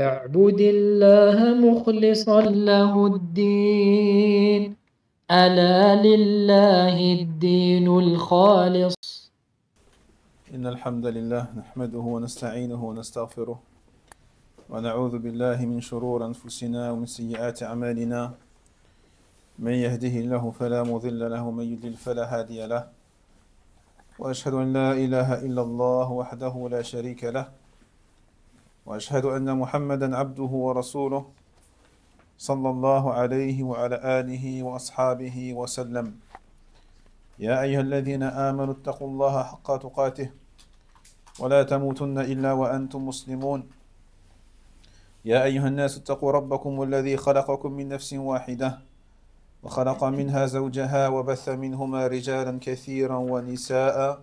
فاعبد الله مخلصا له الدين ألا لله الدين الخالص إن الحمد لله نحمده ونستعينه ونستغفره ونعوذ بالله من شرور أنفسنا ومن سيئات أعمالنا من يهده الله فلا مضل له ومن يضلل فلا هادي له وأشهد أن لا إله إلا الله وحده لا شريك له واشهد ان محمدا عبده ورسوله صلى الله عليه وعلى اله واصحابه وسلم يا ايها الذين امنوا اتقوا الله حق تقاته ولا تموتن الا وانتم مسلمون يا ايها الناس اتقوا ربكم الذي خلقكم من نفس واحده وخلق منها زوجها وبث منهما رجالا كثيرا ونساء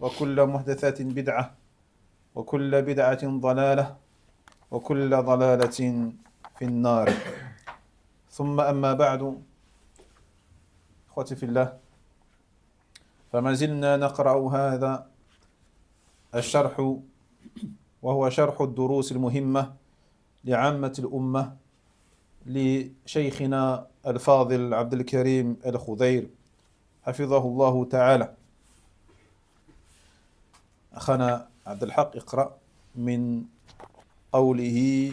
وكل محدثات بدعة وكل بدعة ضلالة وكل ضلالة في النار ثم أما بعد إخوتي في الله فما زلنا نقرأ هذا الشرح وهو شرح الدروس المهمة لعامة الأمة لشيخنا الفاضل عبد الكريم الخضير حفظه الله تعالى أخانا عبد الحق اقرأ من قوله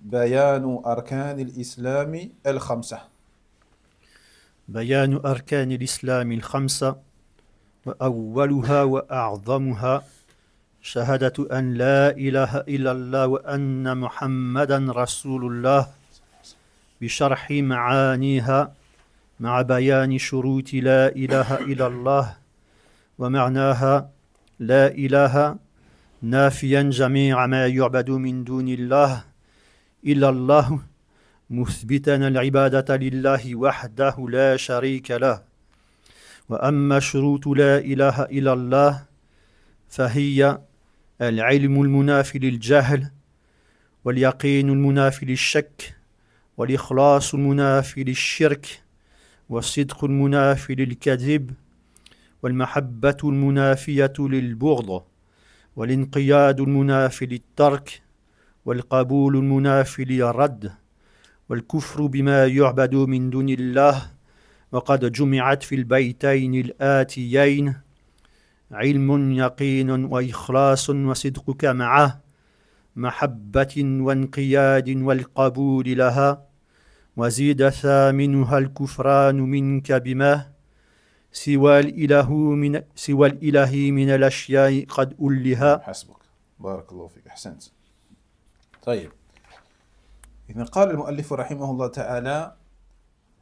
بيان أركان الإسلام الخمسة بيان أركان الإسلام الخمسة وأولها وأعظمها شهادة أن لا إله إلا الله وأن محمدا رسول الله بشرح معانيها مع بيان شروط لا إله إلا الله ومعناها لا إله نافيا جميع ما يعبد من دون الله إلا الله مثبتا العبادة لله وحده لا شريك له وأما شروط لا إله إلا الله فهي العلم المنافي للجهل واليقين المنافي للشك والإخلاص المنافي للشرك والصدق المنافي للكذب والمحبة المنافية للبغض والانقياد المنافي للترك والقبول المنافي للرد والكفر بما يعبد من دون الله وقد جمعت في البيتين الآتيين علم يقين وإخلاص وصدقك معه محبة وانقياد والقبول لها وزيد ثامنها الكفران منك بما سوى الإله من سوى الإله من الأشياء قد ألها حسبك بارك الله فيك أحسنت طيب إذا قال المؤلف رحمه الله تعالى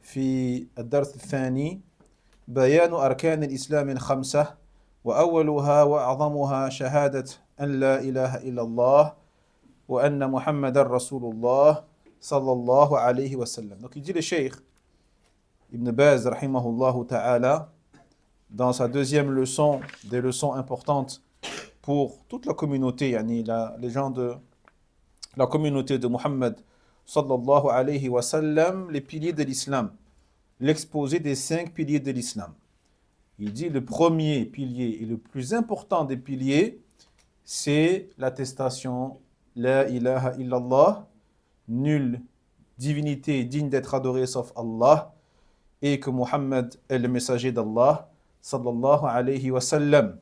في الدرس الثاني بيان أركان الإسلام الخمسة وأولها وأعظمها شهادة أن لا إله إلا الله وأن محمد رسول الله صلى الله عليه وسلم Donc il dit ابن باز رحمه الله تعالى dans sa deuxième leçon, des leçons importantes pour toute la communauté, yani la, les gens de la communauté de Muhammad, sallallahu alayhi wa les piliers de l'islam, l'exposé des cinq piliers de l'islam. Il dit le premier pilier et le plus important des piliers, c'est l'attestation La ilaha illallah, nulle divinité digne d'être adorée sauf Allah, et que Muhammad est le messager d'Allah sallallahu alayhi wa sallam.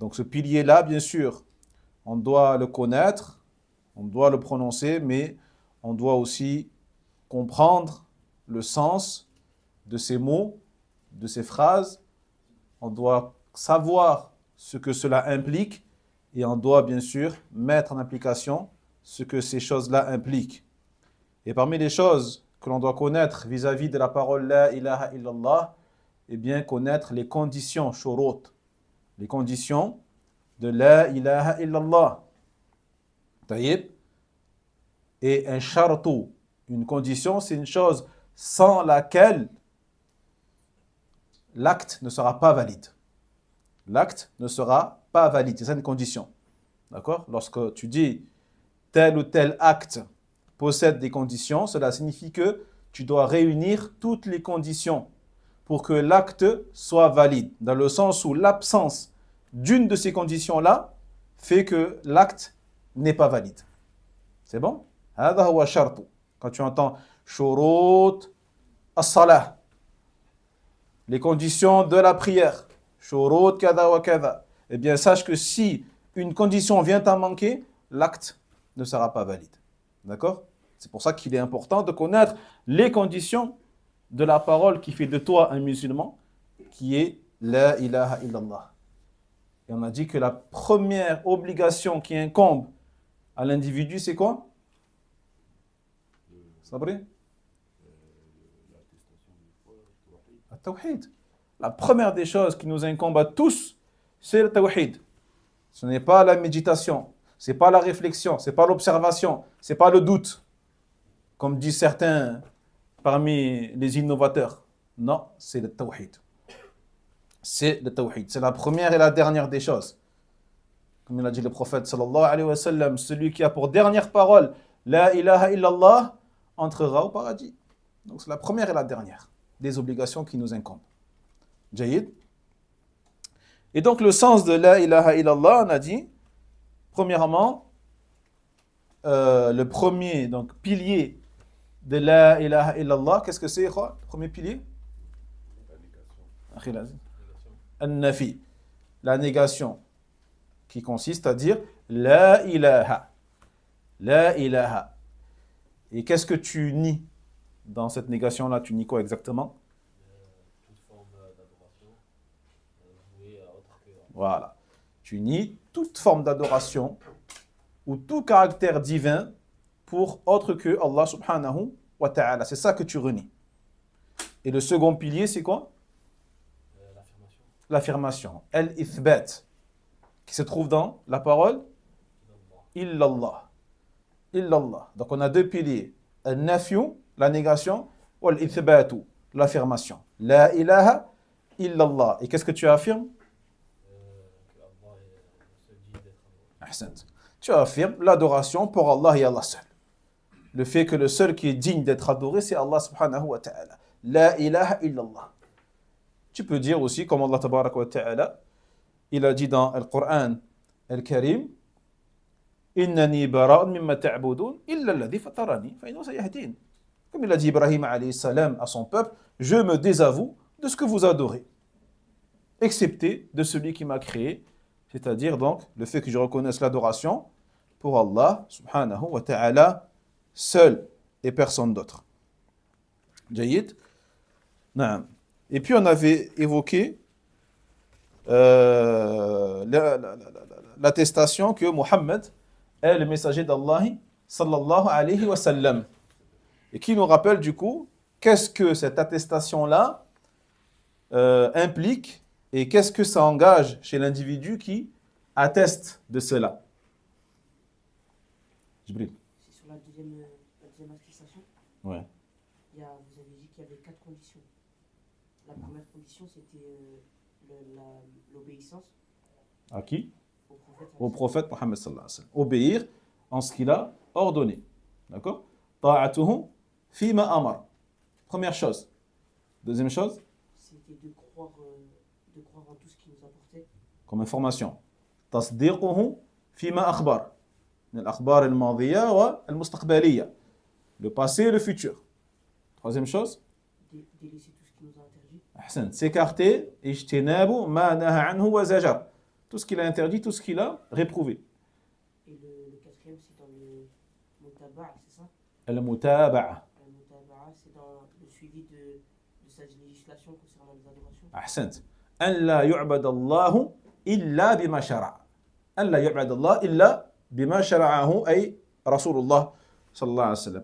Donc ce pilier-là, bien sûr, on doit le connaître, on doit le prononcer, mais on doit aussi comprendre le sens de ces mots, de ces phrases. On doit savoir ce que cela implique et on doit bien sûr mettre en application ce que ces choses-là impliquent. Et parmi les choses que l'on doit connaître vis-à-vis de la parole La ilaha illallah, et bien, connaître les conditions, shurut, les conditions de la ilaha illallah. Taïb. Et un charto, une condition, c'est une chose sans laquelle l'acte ne sera pas valide. L'acte ne sera pas valide, c'est une condition. D'accord Lorsque tu dis tel ou tel acte possède des conditions, cela signifie que tu dois réunir toutes les conditions pour que l'acte soit valide, dans le sens où l'absence d'une de ces conditions-là fait que l'acte n'est pas valide. C'est bon Quand tu entends as les conditions de la prière, et kada wa eh bien sache que si une condition vient à manquer, l'acte ne sera pas valide. D'accord C'est pour ça qu'il est important de connaître les conditions de la parole qui fait de toi un musulman, qui est La ilaha illallah. Et on a dit que la première obligation qui incombe à l'individu, c'est quoi Sabri tawhid. La première des choses qui nous incombe à tous, c'est le tawhid. Ce n'est pas la méditation, ce n'est pas la réflexion, c'est pas l'observation, c'est pas le doute. Comme disent certains, parmi les innovateurs Non, c'est le tawhid. C'est le tawhid. C'est la première et la dernière des choses. Comme il a dit le prophète celui qui a pour dernière parole La ilaha illallah entrera au paradis. Donc c'est la première et la dernière des obligations qui nous incombent. Jayid. Et donc le sens de la ilaha illallah, on a dit, premièrement, euh, le premier donc, pilier de la ilaha illallah, qu'est-ce que c'est, le premier pilier La négation. La négation qui consiste à dire la ilaha. La ilaha. Et qu'est-ce que tu nies dans cette négation-là Tu nies quoi exactement Voilà. Tu nies toute forme d'adoration ou tout caractère divin pour autre que Allah subhanahu wa ta'ala. C'est ça que tu renies. Et le second pilier, c'est quoi L'affirmation. El-Ithbat, qui se trouve dans la parole Illallah. Illallah. Donc on a deux piliers. la négation, ou al l'affirmation. La ilaha illallah. Et qu'est-ce que tu affirmes euh, Tu affirmes l'adoration pour Allah et Allah seul le fait que le seul qui est digne d'être adoré, c'est Allah subhanahu wa ta'ala. La ilaha illallah. Tu peux dire aussi, comme Allah tabarak wa ta'ala, il a dit dans le Coran, Al-Karim, Innani bara'un mimma ta'budun illa alladhi fatarani Comme il a dit Ibrahim alayhi salam à son peuple, je me désavoue de ce que vous adorez, excepté de celui qui m'a créé, c'est-à-dire donc le fait que je reconnaisse l'adoration pour Allah subhanahu wa ta'ala seul et personne d'autre. non. Et puis on avait évoqué euh, l'attestation que Mohammed est le messager d'Allah sallallahu alayhi wa sallam. Et qui nous rappelle du coup qu'est-ce que cette attestation-là euh, implique et qu'est-ce que ça engage chez l'individu qui atteste de cela. Jibril. Ouais. Il y a, vous avez dit qu'il y avait quatre conditions. La mm. première condition, c'était euh, l'obéissance. À qui Au prophète, Mohammed sallallahu alayhi wa sallam. Obéir en ce qu'il a ordonné. D'accord Ta'atuhu fima amar. Première chose. Deuxième chose C'était de croire, euh, de croire en tout ce qu'il nous apportait. Comme information. Tasdiquhu fima akhbar. wa al-mustaqbaliyya le passé et le futur. Troisième chose, tout s'écarter et jeter ma anhu wa tout ce qu'il a interdit, tout ce qu'il a réprouvé. Et le, quatrième, c'est dans le moutabaa, c'est ça Le moutabaa Le moutabaa, c'est dans le suivi de, de sa législation concernant les adorations. Ahsant. An la yu'bad Allah illa bima shara'a. An la yu'bad Allah illa bima shara'ahu ay Rasulullah.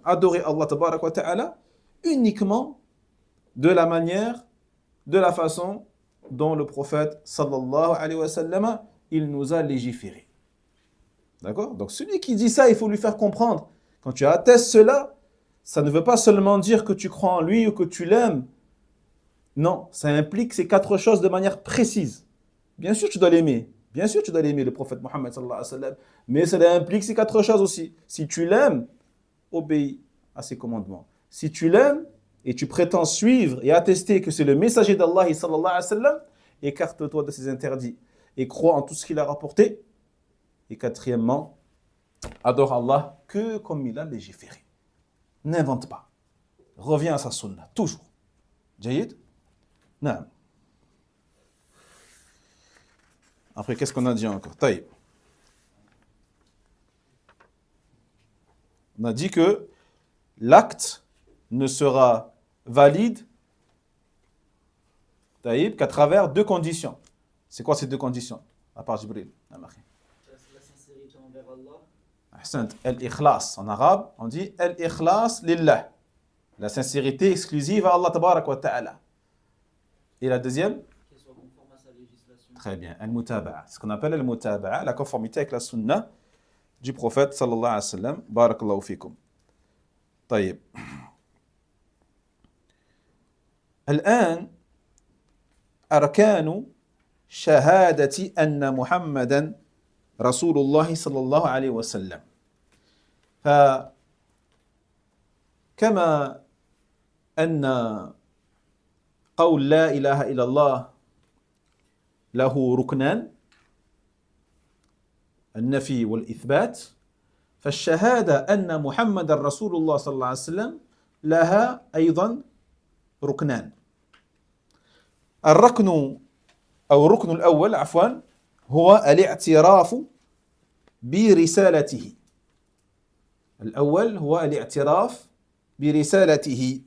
Adorer Allah tabarak uniquement de la manière, de la façon dont le prophète alayhi wa sallam, il nous a légiféré. D'accord Donc celui qui dit ça, il faut lui faire comprendre. Quand tu attestes cela, ça ne veut pas seulement dire que tu crois en lui ou que tu l'aimes. Non, ça implique ces quatre choses de manière précise. Bien sûr, tu dois l'aimer. Bien sûr, tu dois l'aimer, le prophète Mohammed Mais ça implique ces quatre choses aussi. Si tu l'aimes, obéis à ses commandements. Si tu l'aimes et tu prétends suivre et attester que c'est le messager d'Allah, écarte-toi de ses interdits et crois en tout ce qu'il a rapporté. Et quatrièmement, adore Allah que comme il a légiféré. N'invente pas. Reviens à sa sunna, toujours. Jayid Non. Après, qu'est-ce qu'on a dit encore Taïb. On a dit que l'acte ne sera valide qu'à travers deux conditions. C'est quoi ces deux conditions À part Jibril. La sincérité Al-ikhlas. En arabe, on dit Al-ikhlas lillah. La sincérité exclusive à Allah tabarak wa ta'ala. Et la deuxième Très bien. Al-mutaba'a. ce qu'on appelle mutabaa la conformité avec la sunna. du صلى الله عليه وسلم بارك الله فيكم طيب الآن أركان شهادة أن محمدا رسول الله صلى الله عليه وسلم فكما أن قول لا إله إلا الله له ركنان النفي والإثبات فالشهادة أن محمد رسول الله صلى الله عليه وسلم لها أيضا ركنان الركن أو الركن الأول عفوا هو الاعتراف برسالته الأول هو الاعتراف برسالته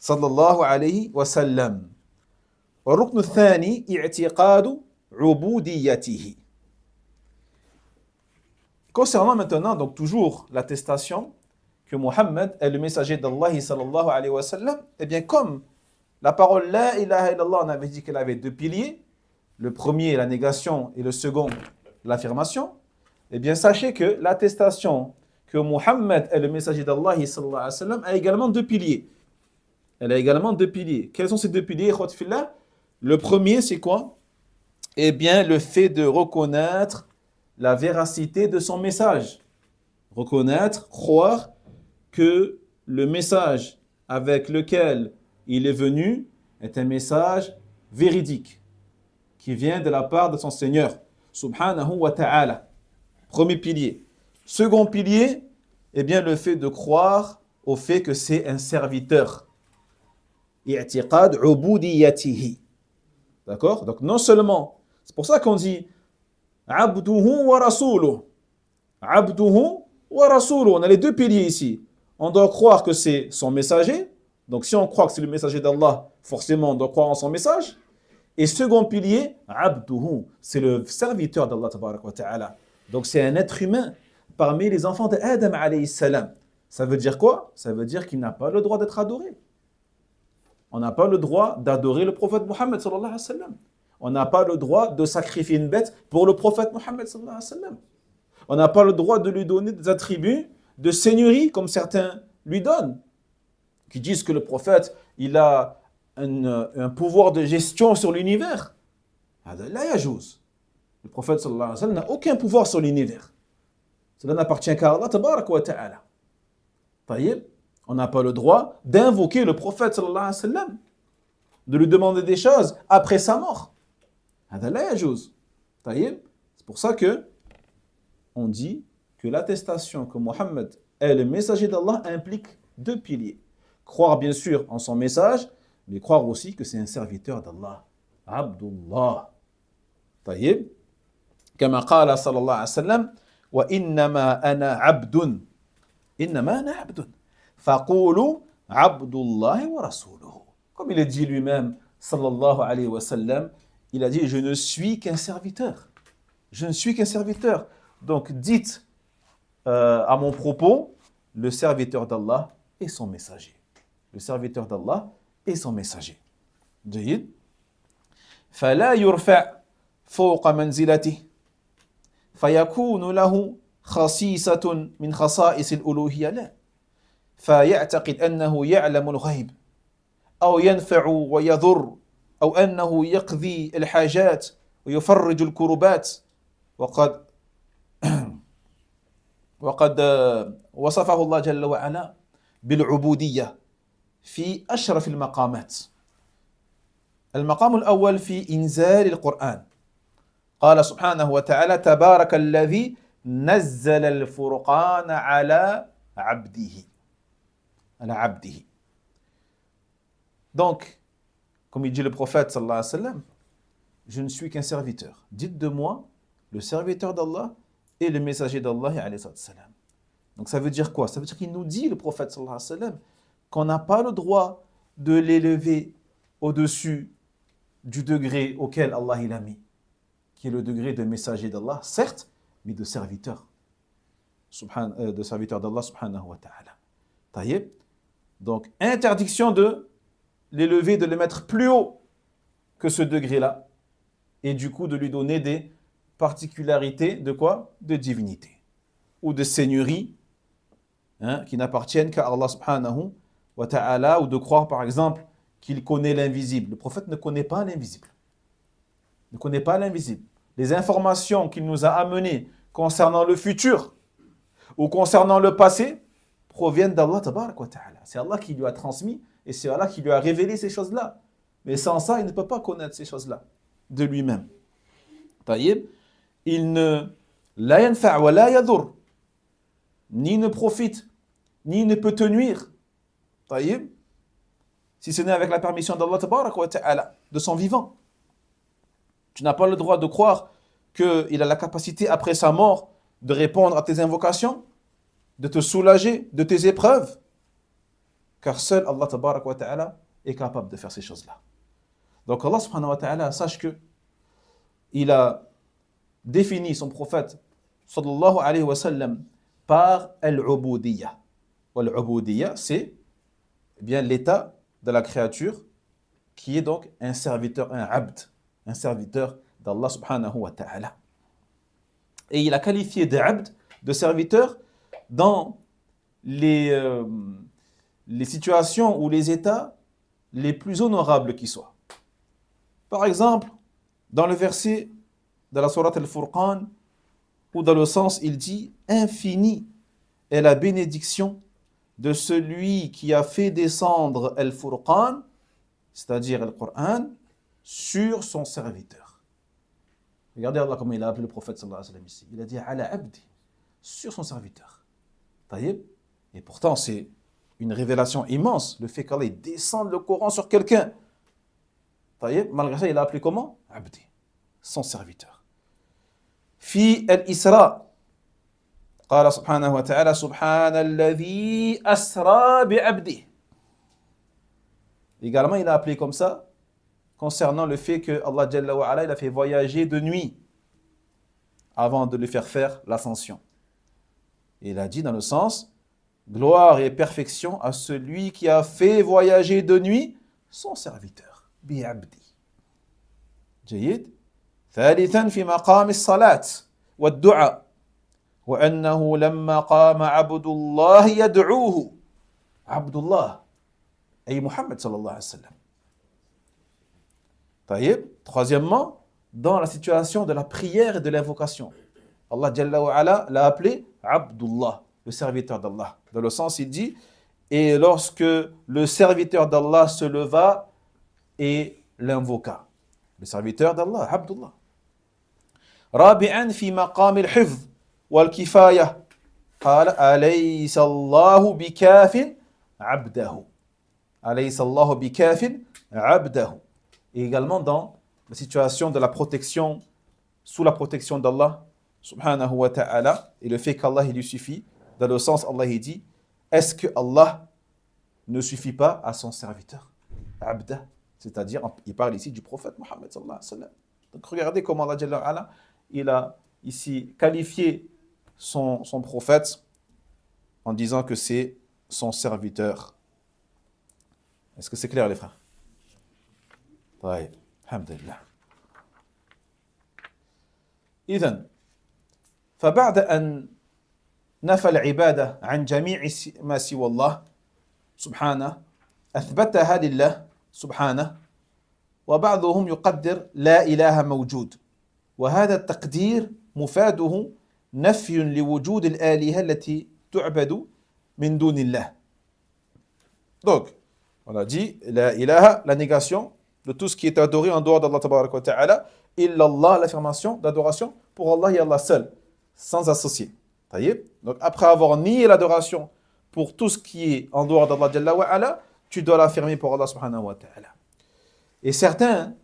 صلى الله عليه وسلم والركن الثاني اعتقاد عبوديته Concernant maintenant, donc toujours l'attestation que Mohammed est le messager d'Allah et eh bien comme la parole La ilaha illallah, on avait dit qu'elle avait deux piliers, le premier la négation et le second l'affirmation, eh bien sachez que l'attestation que Mohammed est le messager d'Allah a également deux piliers. Elle a également deux piliers. Quels sont ces deux piliers, Le premier, c'est quoi Eh bien, le fait de reconnaître la véracité de son message. Reconnaître, croire que le message avec lequel il est venu est un message véridique qui vient de la part de son Seigneur, subhanahu wa ta'ala. Premier pilier. Second pilier, eh bien le fait de croire au fait que c'est un serviteur. I'tiqad ubudiyatihi. D'accord Donc non seulement, c'est pour ça qu'on dit Abduhu wa rasuluh. Abduhu wa rasuluh. On a les deux piliers ici. On doit croire que c'est son messager. Donc si on croit que c'est le messager d'Allah, forcément on doit croire en son message. Et second pilier, Abduhu, c'est le serviteur d'Allah Donc c'est un être humain parmi les enfants d'Adam Ça veut dire quoi Ça veut dire qu'il n'a pas le droit d'être adoré. On n'a pas le droit d'adorer le prophète Mohammed sallallahu alayhi wa on n'a pas le droit de sacrifier une bête pour le prophète Mohammed. On n'a pas le droit de lui donner des attributs de seigneurie comme certains lui donnent, qui disent que le prophète, il a un, euh, pouvoir de gestion sur l'univers. Le prophète sallallahu alayhi wa sallam n'a aucun pouvoir sur l'univers. Cela n'appartient qu'à Allah tabarak wa On n'a pas le droit d'invoquer le prophète de lui demander des choses après sa mort c'est pour ça que on dit que l'attestation que Mohammed est le messager d'Allah implique deux piliers croire bien sûr en son message mais croire aussi que c'est un serviteur d'Allah Abdullah abdullah comme il dit lui-même صلى alayhi wa sallam il a dit, je ne suis qu'un serviteur. Je ne suis qu'un serviteur. Donc dites euh, à mon propos, le serviteur d'Allah est son messager. Le serviteur d'Allah est son messager. Dit, فَلَا يُرْفَعْ فَوْقَ مَنْزِلَتِهِ فَيَكُونُ لَهُ خَصِيصَةٌ مِنْ خَصَائِسِ الْأُلُوهِيَ لَا فَيَعْتَقِدْ أَنَّهُ يَعْلَمُ الْغَيْبِ أَوْ يَنْفَعُ وَيَذُرُ أو أنه يقضي الحاجات ويفرج الكربات وقد وقد وصفه الله جل وعلا بالعبودية في أشرف المقامات المقام الأول في إنزال القرآن قال سبحانه وتعالى تبارك الذي نزل الفرقان على عبده على عبده دونك Comme il dit le prophète sallallahu alayhi wa je ne suis qu'un serviteur. Dites de moi, le serviteur d'Allah et le messager d'Allah alayhi wa sallam. Donc ça veut dire quoi Ça veut dire qu'il nous dit, le prophète sallallahu alayhi wa qu'on n'a pas le droit de l'élever au-dessus du degré auquel Allah il a mis, qui est le degré de messager d'Allah, certes, mais de serviteur. Euh, de serviteur d'Allah subhanahu wa ta'ala. Donc, interdiction de l'élever, de le mettre plus haut que ce degré-là, et du coup de lui donner des particularités de quoi De divinité ou de seigneurie hein, qui n'appartiennent qu'à Allah subhanahu wa ta'ala, ou de croire par exemple qu'il connaît l'invisible. Le prophète ne connaît pas l'invisible. Ne connaît pas l'invisible. Les informations qu'il nous a amenées concernant le futur ou concernant le passé proviennent d'Allah. C'est Allah qui lui a transmis et c'est Allah qui lui a révélé ces choses-là. Mais sans ça, il ne peut pas connaître ces choses-là de lui-même. Taïb, Il ne ni ne profite, ni ne peut te nuire. Si ce n'est avec la permission d'Allah de son vivant. Tu n'as pas le droit de croire qu'il a la capacité, après sa mort, de répondre à tes invocations, de te soulager de tes épreuves. Car seul Allah tabaraka wa ta'ala est capable de faire ces choses-là. Donc Allah subhanahu wa ta'ala, sache que il a défini son prophète sallallahu alayhi wa sallam par al-ubudiyya. c'est bien l'état de la créature qui est donc un serviteur, un abd, un serviteur d'Allah subhanahu wa ta'ala. Et il a qualifié d'abd, de serviteur, dans les, euh, les situations ou les états les plus honorables qui soient. Par exemple, dans le verset de la Sourate Al-Furqan, où dans le sens, il dit Infini est la bénédiction de celui qui a fait descendre Al-Furqan, c'est-à-dire Al-Qur'an, sur son serviteur. Regardez Allah comment il a appelé le prophète ici. Il a dit Ala abdi, sur son serviteur. Et pourtant, c'est une révélation immense, le fait qu'Allah descende le Coran sur quelqu'un. Malgré ça, il l'a appelé comment Abdi, son serviteur. Fi al-Isra. قال سبحانه وتعالى سبحان الذي أسرى بعبده Également, il a appelé comme ça concernant le fait que Allah il a fait voyager de nuit avant de lui faire faire l'ascension. Il a dit dans le sens Gloire et perfection à celui qui a fait voyager de nuit son serviteur. Bi'abdi. جيد ثالثا في مقام الصلاة والدعاء وأنه لما قام عبد الله يدعوه عبد الله أي محمد صلى الله عليه وسلم طيب troisièmement dans la situation de la prière et de l'invocation Allah Jalla wa l'a appelé Abdullah le serviteur d'Allah. Dans le sens, il dit, et lorsque le serviteur d'Allah se leva et l'invoqua. Le serviteur d'Allah, Abdullah. رابعا في مقام الحفظ والكفاية قال أليس الله بكاف عبده أليس الله بكاف عبده Et également dans la situation de la protection, sous la protection d'Allah, subhanahu wa ta'ala, et le fait qu'Allah, il lui suffit, dans le sens, Allah dit, est-ce que Allah ne suffit pas à son serviteur Abda. C'est-à-dire, il parle ici du prophète Mohammed Donc regardez comment Allah il a ici qualifié son, son prophète en disant que c'est son serviteur. Est-ce que c'est clair les frères طيب نفى العبادة عن جميع ما سوى الله سبحانه أثبتها لله سبحانه وبعضهم يقدر لا إله موجود وهذا التقدير مفاده نفي لوجود الآلهة التي تعبد من دون الله Donc, on a dit la ilaha, la négation de tout ce qui est adoré en dehors d'Allah Ta'ala, illallah, l'affirmation d'adoration pour Allah et Allah seul, sans associer. Donc après avoir nié l'adoration pour tout ce qui est en dehors d'Allah, tu dois l'affirmer pour Allah Et certains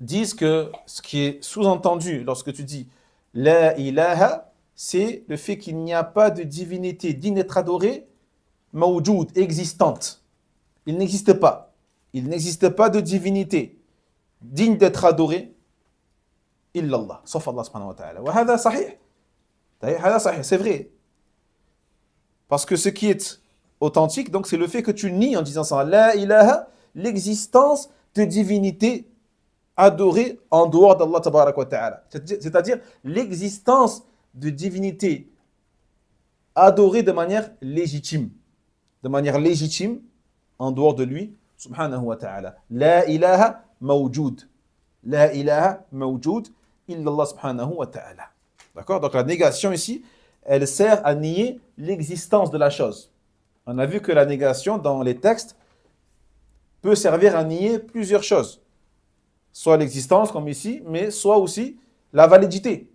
disent que ce qui est sous-entendu lorsque tu dis La ilaha, c'est le fait qu'il n'y a pas de divinité digne d'être adorée, maoujoud, existante. Il n'existe pas. Il n'existe pas de divinité digne d'être adorée, illallah, sauf Allah subhanahu wa ah c'est vrai. Parce que ce qui est authentique, donc c'est le fait que tu nies en disant ça, la ilaha, l'existence de divinités adorées en dehors d'Allah C'est-à-dire l'existence de divinités adorées de manière légitime. De manière légitime en dehors de lui, subhanahu wa ta'ala. La ilaha mawjoud. La ilaha mawjoud, illallah subhanahu wa ta'ala. D'accord Donc la négation ici, elle sert à nier l'existence de la chose. On a vu que la négation dans les textes peut servir à nier plusieurs choses. Soit l'existence, comme ici, mais soit aussi la validité.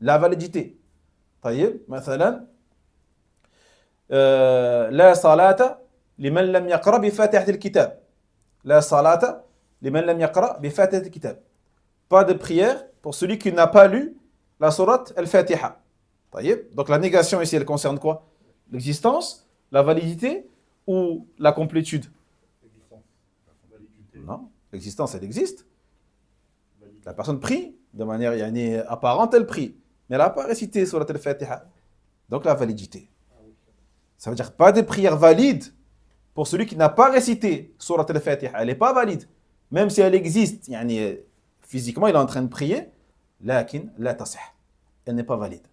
La validité. la مثلا euh, La salata, bi al-kitab. La salata, bi al-kitab. Pas de prière pour celui qui n'a pas lu la sourate Al-Fatiha. Donc la négation ici, elle concerne quoi L'existence, la validité ou la complétude Non, l'existence, elle existe. La personne prie, de manière yani, apparente, elle prie. Mais elle n'a pas récité surat al-Fatiha. Donc la validité. Ça veut dire pas de prière valide pour celui qui n'a pas récité surat al-Fatiha. Elle n'est pas valide. Même si elle existe, yani, physiquement, il est en train de prier, lakin la tasih. Elle n'est pas valide.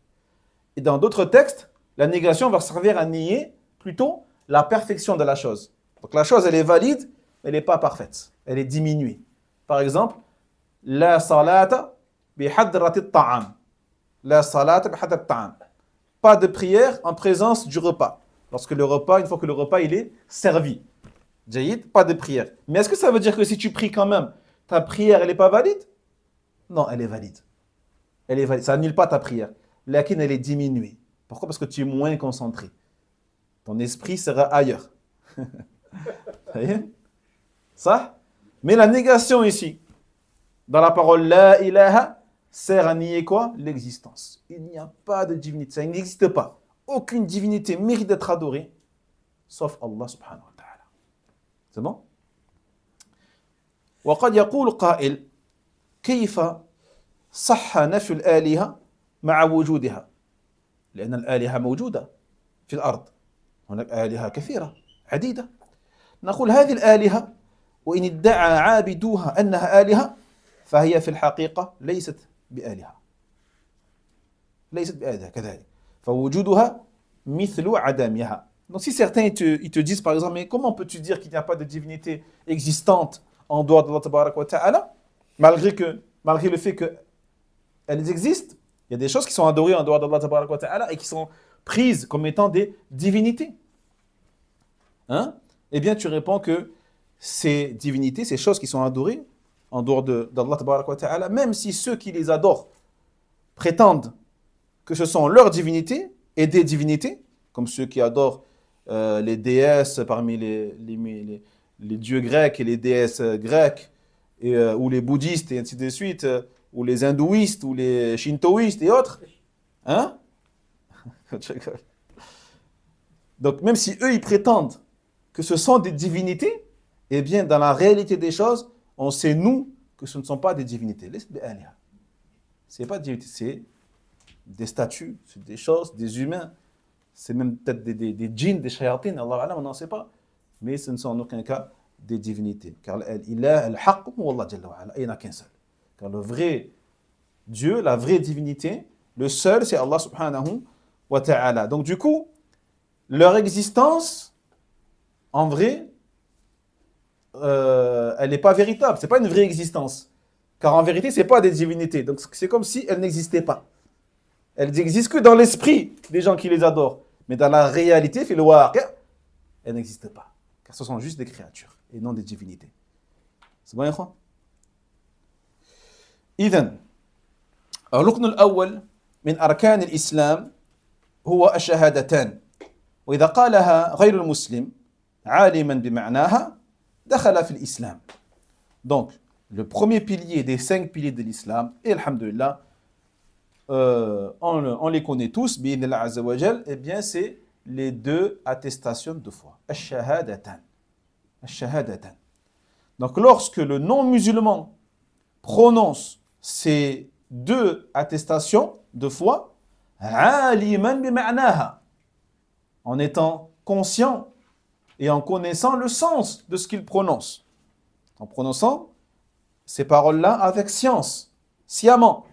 Et dans d'autres textes, la négation va servir à nier plutôt la perfection de la chose. Donc la chose, elle est valide, mais elle n'est pas parfaite. Elle est diminuée. Par exemple, la salata ta'am. La salata ta'am. Pas de prière en présence du repas. Lorsque le repas, une fois que le repas, il est servi. jayid, pas de prière. Mais est-ce que ça veut dire que si tu pries quand même, ta prière, elle n'est pas valide Non, elle est valide. Ça n'annule pas ta prière. Lakin, elle est diminuée. Pourquoi Parce que tu es moins concentré. Ton esprit sera ailleurs. Ça Mais la négation ici, dans la parole La ilaha, sert à nier quoi L'existence. Il n'y a pas de divinité. Ça n'existe pas. Aucune divinité mérite d'être adorée, sauf Allah subhanahu wa ta'ala. C'est bon يقول قائل كيف صح نفي الآلهة مع وجودها لأن الآلهة موجودة في الأرض هناك آلهة كثيرة عديدة نقول هذه الآلهة وإن ادعى عابدوها أنها آلهة فهي في الحقيقة ليست بآلهة ليست بآلهة كذلك فوجودها مثل عدمها Donc si certains ils te, ils te disent par exemple, mais comment peux-tu dire qu'il n'y a pas de divinité existante en dehors d'Allah Ta'ala, malgré, que, malgré le fait que elles existent. Il y a des choses qui sont adorées en dehors d'Allah et qui sont prises comme étant des divinités. Hein Eh bien, tu réponds que ces divinités, ces choses qui sont adorées en dehors d'Allah, de, même si ceux qui les adorent prétendent que ce sont leurs divinités et des divinités, comme ceux qui adorent euh, les déesses parmi les, les, dieux grecs et les déesses grecques, et, euh, ou les bouddhistes et ainsi de suite. Euh, ou les hindouistes, ou les shintoïstes et autres. Hein Donc même si eux, ils prétendent que ce sont des divinités, eh bien, dans la réalité des choses, on sait, nous, que ce ne sont pas des divinités. Ce n'est pas des divinités, c'est des statues, c'est des choses, des humains, c'est même peut-être des, des, djinns, des shayatines, Allah on n'en sait pas. Mais ce ne sont en aucun cas des divinités. Car il il n'y en a qu'un seul le vrai Dieu, la vraie divinité, le seul, c'est Allah subhanahu wa ta'ala. Donc du coup, leur existence, en vrai, euh, elle n'est pas véritable. Ce n'est pas une vraie existence. Car en vérité, ce n'est pas des divinités. Donc c'est comme si elles n'existaient pas. Elles n'existent que dans l'esprit des gens qui les adorent. Mais dans la réalité, elles n'existent pas. Car ce sont juste des créatures et non des divinités. C'est bon, إذا الركن الأول من أركان الإسلام هو الشهادتان وإذا قالها غير المسلم عالما بمعناها دخل في الإسلام Donc, le premier pilier des cinq piliers de l'islam, et alhamdulillah, euh, on, on, les connaît tous, bi'idnillah azawajal, eh bien c'est les deux attestations de foi. Ash-shahadatan. Ash-shahadatan. Donc lorsque le non-musulman prononce ces deux attestations de foi, en étant conscient et en connaissant le sens de ce qu'il prononce, en prononçant ces paroles-là avec science, sciemment,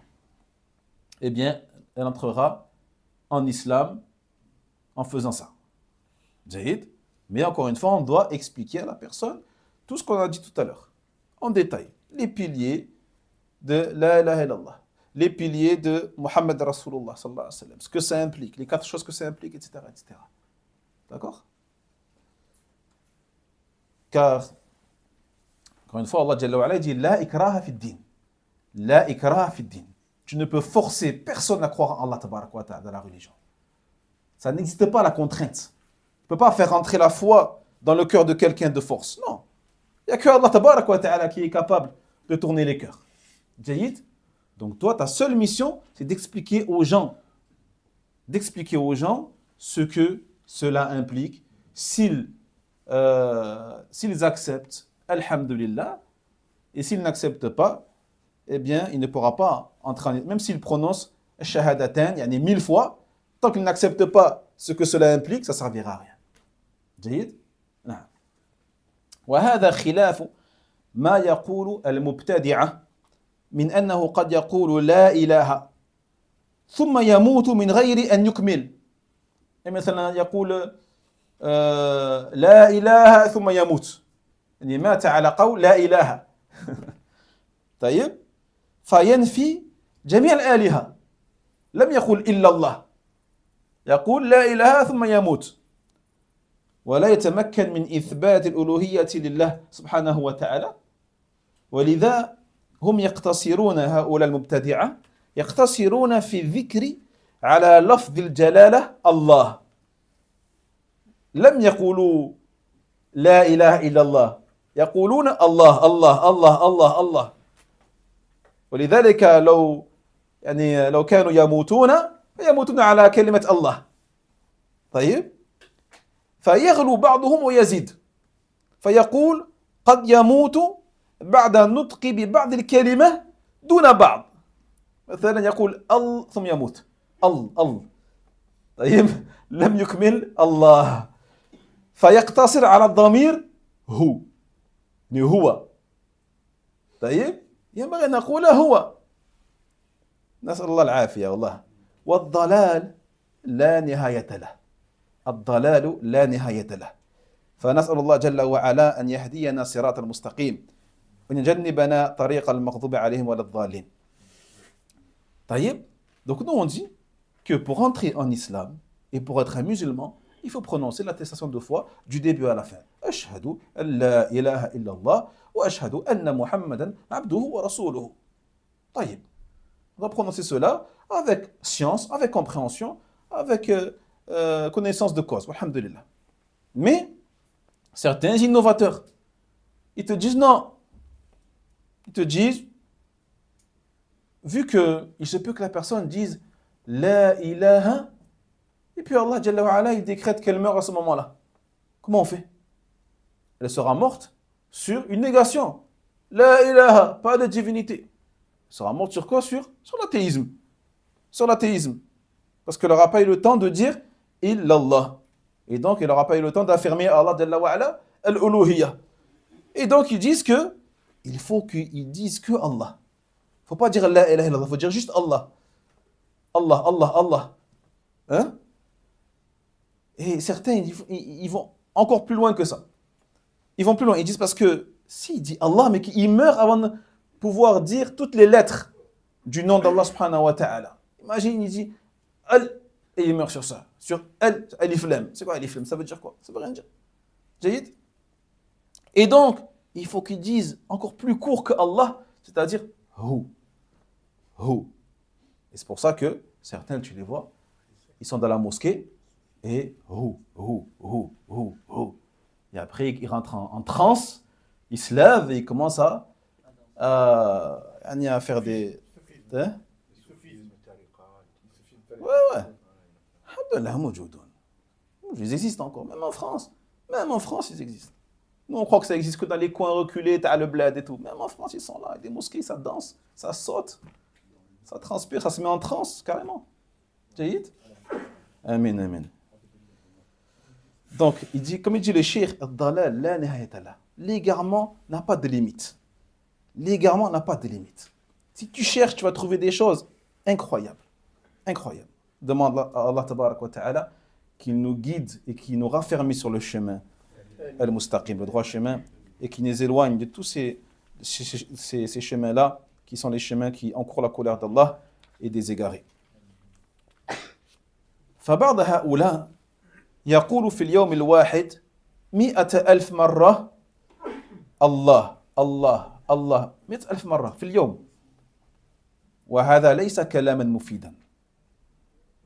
eh bien, elle entrera en islam en faisant ça. mais encore une fois, on doit expliquer à la personne tout ce qu'on a dit tout à l'heure, en détail, les piliers, de La ilaha illallah, les piliers de Muhammad Rasulullah, sallallahu alayhi ce que ça implique, les quatre choses que ça implique, etc. etc. D'accord Car, encore une fois, Allah dit La ikraha fi din. La ikraha fi din. Tu ne peux forcer personne à croire en Allah dans la religion. Ça n'existe pas la contrainte. Tu ne peux pas faire entrer la foi dans le cœur de quelqu'un de force. Non. Il n'y a que Allah qui est capable de tourner les cœurs. Donc toi, ta seule mission, c'est d'expliquer aux gens, d'expliquer aux gens ce que cela implique. S'ils euh, acceptent, alhamdulillah, et s'ils n'acceptent pas, eh bien, il ne pourra pas entrer Même s'il prononce shahadatan, il y en a mille fois, tant qu'il n'accepte pas ce que cela implique, ça ne servira à rien. Wa hadha وهذا خلاف ما يقول من أنه قد يقول لا إله ثم يموت من غير أن يكمل يعني مثلا يقول آه، لا إله ثم يموت يعني مات على قول لا إله طيب فينفي جميع الآلهة لم يقل إلا الله يقول لا إله ثم يموت ولا يتمكن من إثبات الألوهية لله سبحانه وتعالى ولذا هم يقتصرون هؤلاء المبتدعة يقتصرون في الذكر على لفظ الجلالة الله لم يقولوا لا إله إلا الله يقولون الله الله الله الله الله ولذلك لو يعني لو كانوا يموتون فيموتون على كلمة الله طيب فيغلو بعضهم ويزيد فيقول قد يموت بعد النطق ببعض الكلمة دون بعض مثلا يقول ال ثم يموت ال ال طيب لم يكمل الله فيقتصر على الضمير هو يعني هو طيب ينبغي أن نقول هو نسأل الله العافية والله والضلال لا نهاية له الضلال لا نهاية له فنسأل الله جل وعلا أن يهدينا صراط المستقيم Donc nous on dit que pour entrer en islam et pour être un musulman, il faut prononcer l'attestation de foi du début à la fin. On va prononcer cela avec science, avec compréhension, avec euh, euh, connaissance de cause. Mais certains innovateurs, ils te disent non, te disent, vu qu'il se peut que la personne dise La ilaha, et puis Allah, il décrète qu'elle meurt à ce moment-là. Comment on fait Elle sera morte sur une négation. La ilaha, pas de divinité. Elle sera morte sur quoi Sur, sur l'athéisme. Sur l'athéisme. Parce qu'elle n'aura pas eu le temps de dire Illallah. Et donc, elle n'aura pas eu le temps d'affirmer Allah, ala, al-uluhiyya. Et donc, ils disent que il faut qu'ils disent que Allah. Il ne faut pas dire Allah, il faut dire juste Allah. Allah, Allah, Allah. Hein Et certains, ils, vont encore plus loin que ça. Ils vont plus loin. Ils disent parce que s'il si, dit Allah, mais qu'il meurt avant de pouvoir dire toutes les lettres du nom d'Allah subhanahu wa ta'ala. Imagine, il dit Al, et il meurt sur ça. Sur Al, Alif Lam. C'est quoi Alif Lam Ça veut dire quoi Ça veut rien dire. dit Et donc, il faut qu'ils disent encore plus court que Allah, c'est-à-dire Hu. Hu. Et c'est pour ça que certains, tu les vois, ils sont dans la mosquée et Et après, ils rentrent en, transe, ils se lèvent et ils commencent à, à, euh, à faire des. Hein? Ouais, ouais. Ils existent encore, même en France. Même en France, ils existent. Nous, on croit que ça existe que dans les coins reculés, t'as le bled et tout. Même en France, ils sont là. Des mosquées, ça danse, ça saute, ça transpire, ça se met en transe, carrément. dit Amen, amen. Donc, il dit, comme il dit le shir, l'égarement n'a pas de limite. L'égarement n'a pas de limite. Si tu cherches, tu vas trouver des choses incroyables. Incroyables. Demande à Allah qu'il nous guide et qu'il nous raffermit sur le chemin. le droit chemin, et qui nous éloigne دي تو سي سي سي شيمان لا كي سون لي شيمان كي انكور لا كولير د الله اي دي زيغاري فبعض هؤلاء يقول في اليوم الواحد مئة ألف مرة الله الله الله مئة ألف مرة في اليوم وهذا ليس كلاما مفيدا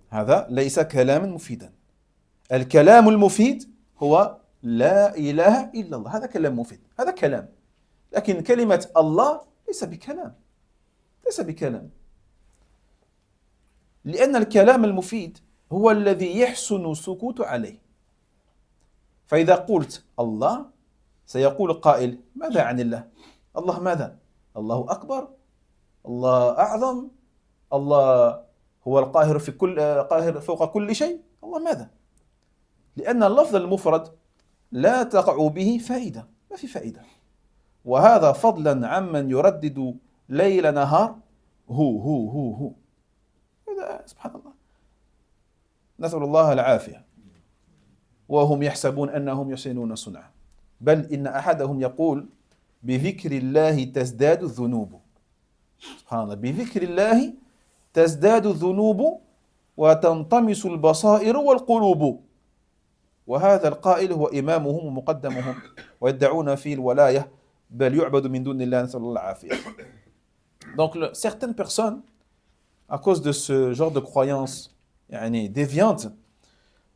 هذا ليس كلاما مفيدا الكلام المفيد هو لا إله إلا الله هذا كلام مفيد هذا كلام لكن كلمة الله ليس بكلام ليس بكلام لأن الكلام المفيد هو الذي يحسن السكوت عليه فإذا قلت الله سيقول قائل ماذا عن الله الله ماذا الله أكبر الله أعظم الله هو القاهر في كل قاهر فوق كل شيء الله ماذا لأن اللفظ المفرد لا تقع به فائدة ما في فائدة وهذا فضلا عمن يردد ليل نهار هو هو هو هو سبحان الله نسأل الله العافية وهم يحسبون أنهم يحسنون صنعا بل إن أحدهم يقول بذكر الله تزداد الذنوب سبحان الله بذكر الله تزداد الذنوب وتنطمس البصائر والقلوب Donc le, certaines personnes, à cause de ce genre de croyances déviantes,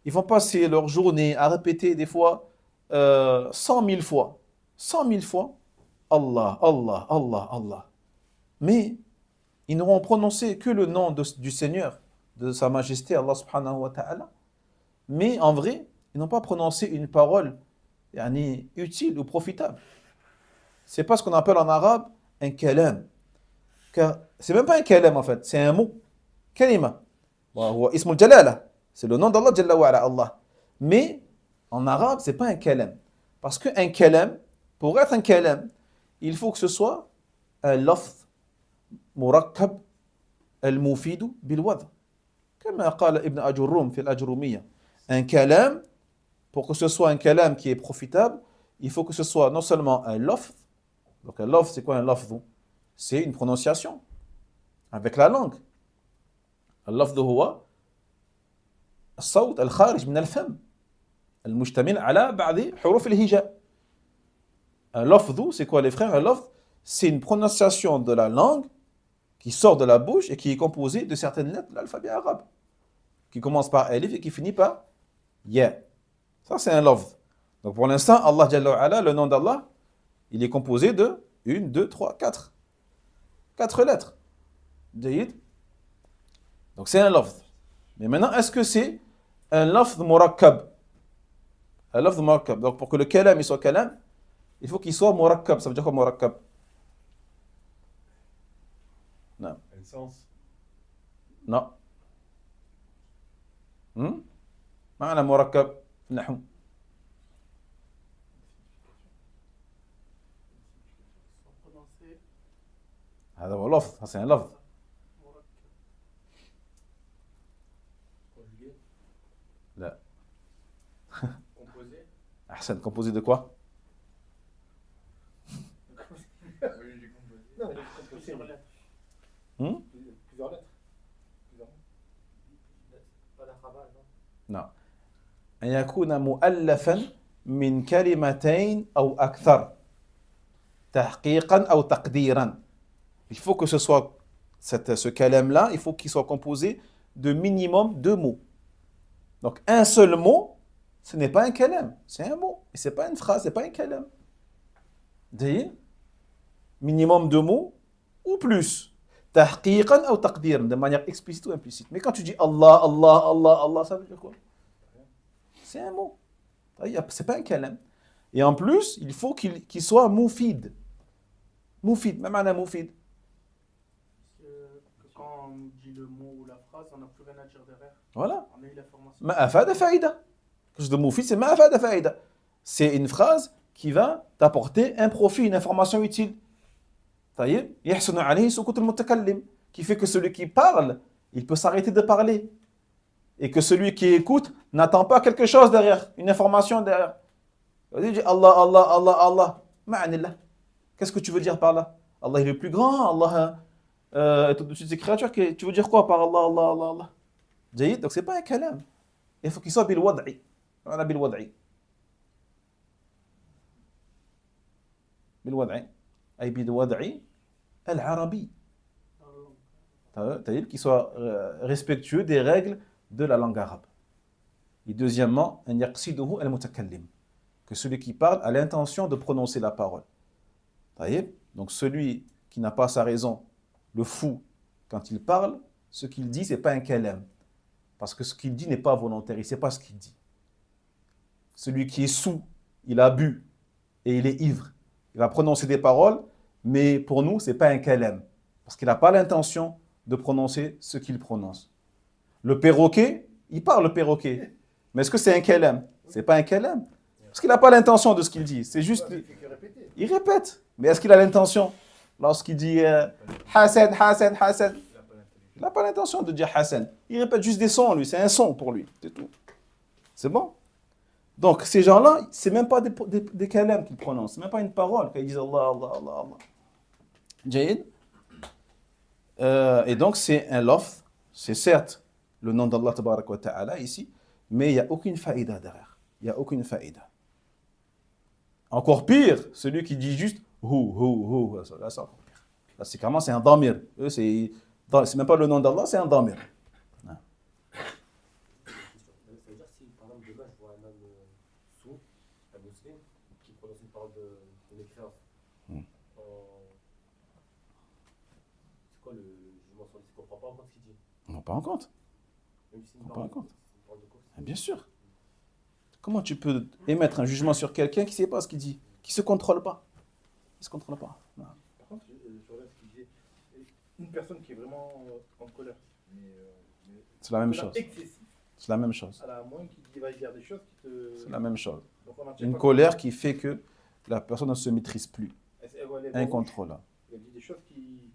ils vont passer leur journée à répéter des fois euh, 100 000 fois, 100 000 fois, Allah, Allah, Allah, Allah. Mais ils n'auront prononcé que le nom du Seigneur, de Sa Majesté Allah subhanahu wa ta'ala. Mais en vrai, ils n'ont pas prononcé une parole utile ou profitable. C'est pas ce qu'on appelle en arabe un kalam. C'est même pas un kalam en fait, c'est un mot. Kalima. C'est le nom d'Allah Mais en arabe, c'est pas un kalam. Parce qu'un kalam, pour être un kalam, il faut que ce soit un lafz murakkab al mufidu bil Comme dit Ibn Ajurum, un kalam pour que ce soit un kalam qui est profitable, il faut que ce soit non seulement un lof, donc un lof, c'est quoi un lof C'est une prononciation avec la langue. Un lof de c'est quoi les frères Un c'est une prononciation de la langue qui sort de la bouche et qui est composée de certaines lettres de l'alphabet arabe, qui commence par alif et qui finit par ya. Ça, c'est un love. Donc pour l'instant, Allah le nom d'Allah, il est composé de 1, 2, 3, 4. 4 lettres. Deïd. Donc c'est un love. Mais maintenant, est-ce que c'est un de murakkab Un love murakkab. Donc pour que le kalam il soit kalam, il faut qu'il soit murakkab. Ça veut dire quoi murakkab Non. Un sens Non. Hmm? à murakkab النحو هذا هو لفظ حسنا لفظ لا احسن كومبوزي دو كوا هم Il faut que ce soit ce calème-là, il faut qu'il soit composé de minimum deux mots. Donc un seul mot, ce n'est pas un calem c'est un mot. Et ce n'est pas une phrase, ce n'est pas un calem D'ailleurs, minimum deux mots ou plus. de manière explicite ou implicite. Mais quand tu dis Allah, Allah, Allah, Allah, ça veut dire quoi c'est un mot. Ah, c'est pas un kalam. Et en plus, il faut qu'il soit mufid, Moufid, même un moufid. Quand on dit le mot ou la phrase, on n'a plus rien à dire derrière. Voilà. On a eu la formation. je de moufid, c'est faïda. C'est une phrase qui va t'apporter un profit, une information utile. y Qui fait que celui qui parle, il peut s'arrêter de parler et que celui qui écoute n'attend pas quelque chose derrière, une information derrière. Il dit Allah, Allah, Allah, Allah. Qu'est-ce que tu veux dire par là Allah est le plus grand, Allah hein. euh, est au-dessus de ses créatures. Tu veux dire quoi par Allah, Allah, Allah, Allah ce donc c'est pas un calme. Il faut qu'il soit bil wad'i. On bil wad'i. Bil wad'i. Ay bil wad'i al-arabi. C'est-à-dire qu'il soit euh, respectueux des règles de la langue arabe. Et deuxièmement, que celui qui parle a l'intention de prononcer la parole. Donc celui qui n'a pas sa raison, le fou, quand il parle, ce qu'il dit, ce n'est pas un kalem. Parce que ce qu'il dit n'est pas volontaire, il ne sait pas ce qu'il dit. Celui qui est sous, il a bu et il est ivre. Il va prononcer des paroles, mais pour nous, ce n'est pas un kalem. Parce qu'il n'a pas l'intention de prononcer ce qu'il prononce. Le perroquet, il parle le perroquet. Mais est-ce que c'est un Ce n'est pas un kelem. Parce qu'il n'a pas l'intention de ce qu'il dit. C'est juste. Il répète. Mais est-ce qu'il a l'intention Lorsqu'il dit euh, Hassan, Hassan, Hassan. Il n'a pas l'intention de dire Hassan. Il répète juste des sons, lui. C'est un son pour lui. C'est tout. C'est bon Donc, ces gens-là, c'est même pas des, des, qu'ils prononcent. n'est même pas une parole qu'ils disent Allah, Allah, Allah, Allah. Euh, et donc, c'est un loft. C'est certes le nom d'Allah wa ta'ala ici, mais il n'y a aucune faïda derrière. Il n'y a aucune faïda. Encore pire, celui qui dit juste Hu, Hu, Hu, ça c'est encore pire. Là c'est carrément c'est un damir. Eux, c'est même pas le nom d'Allah, c'est un damir. prend ah. hmm. pas en compte. Ah, bien sûr. Comment tu peux émettre un jugement sur quelqu'un qui ne sait pas ce qu'il dit, qui se contrôle pas Il se contrôle pas. Par contre, euh, Une personne qui est vraiment euh, en colère. Euh, c'est la même chose. C'est la même chose. C'est la même chose. Une colère qui fait que la personne ne se maîtrise plus. Incontrôlable. contrôle.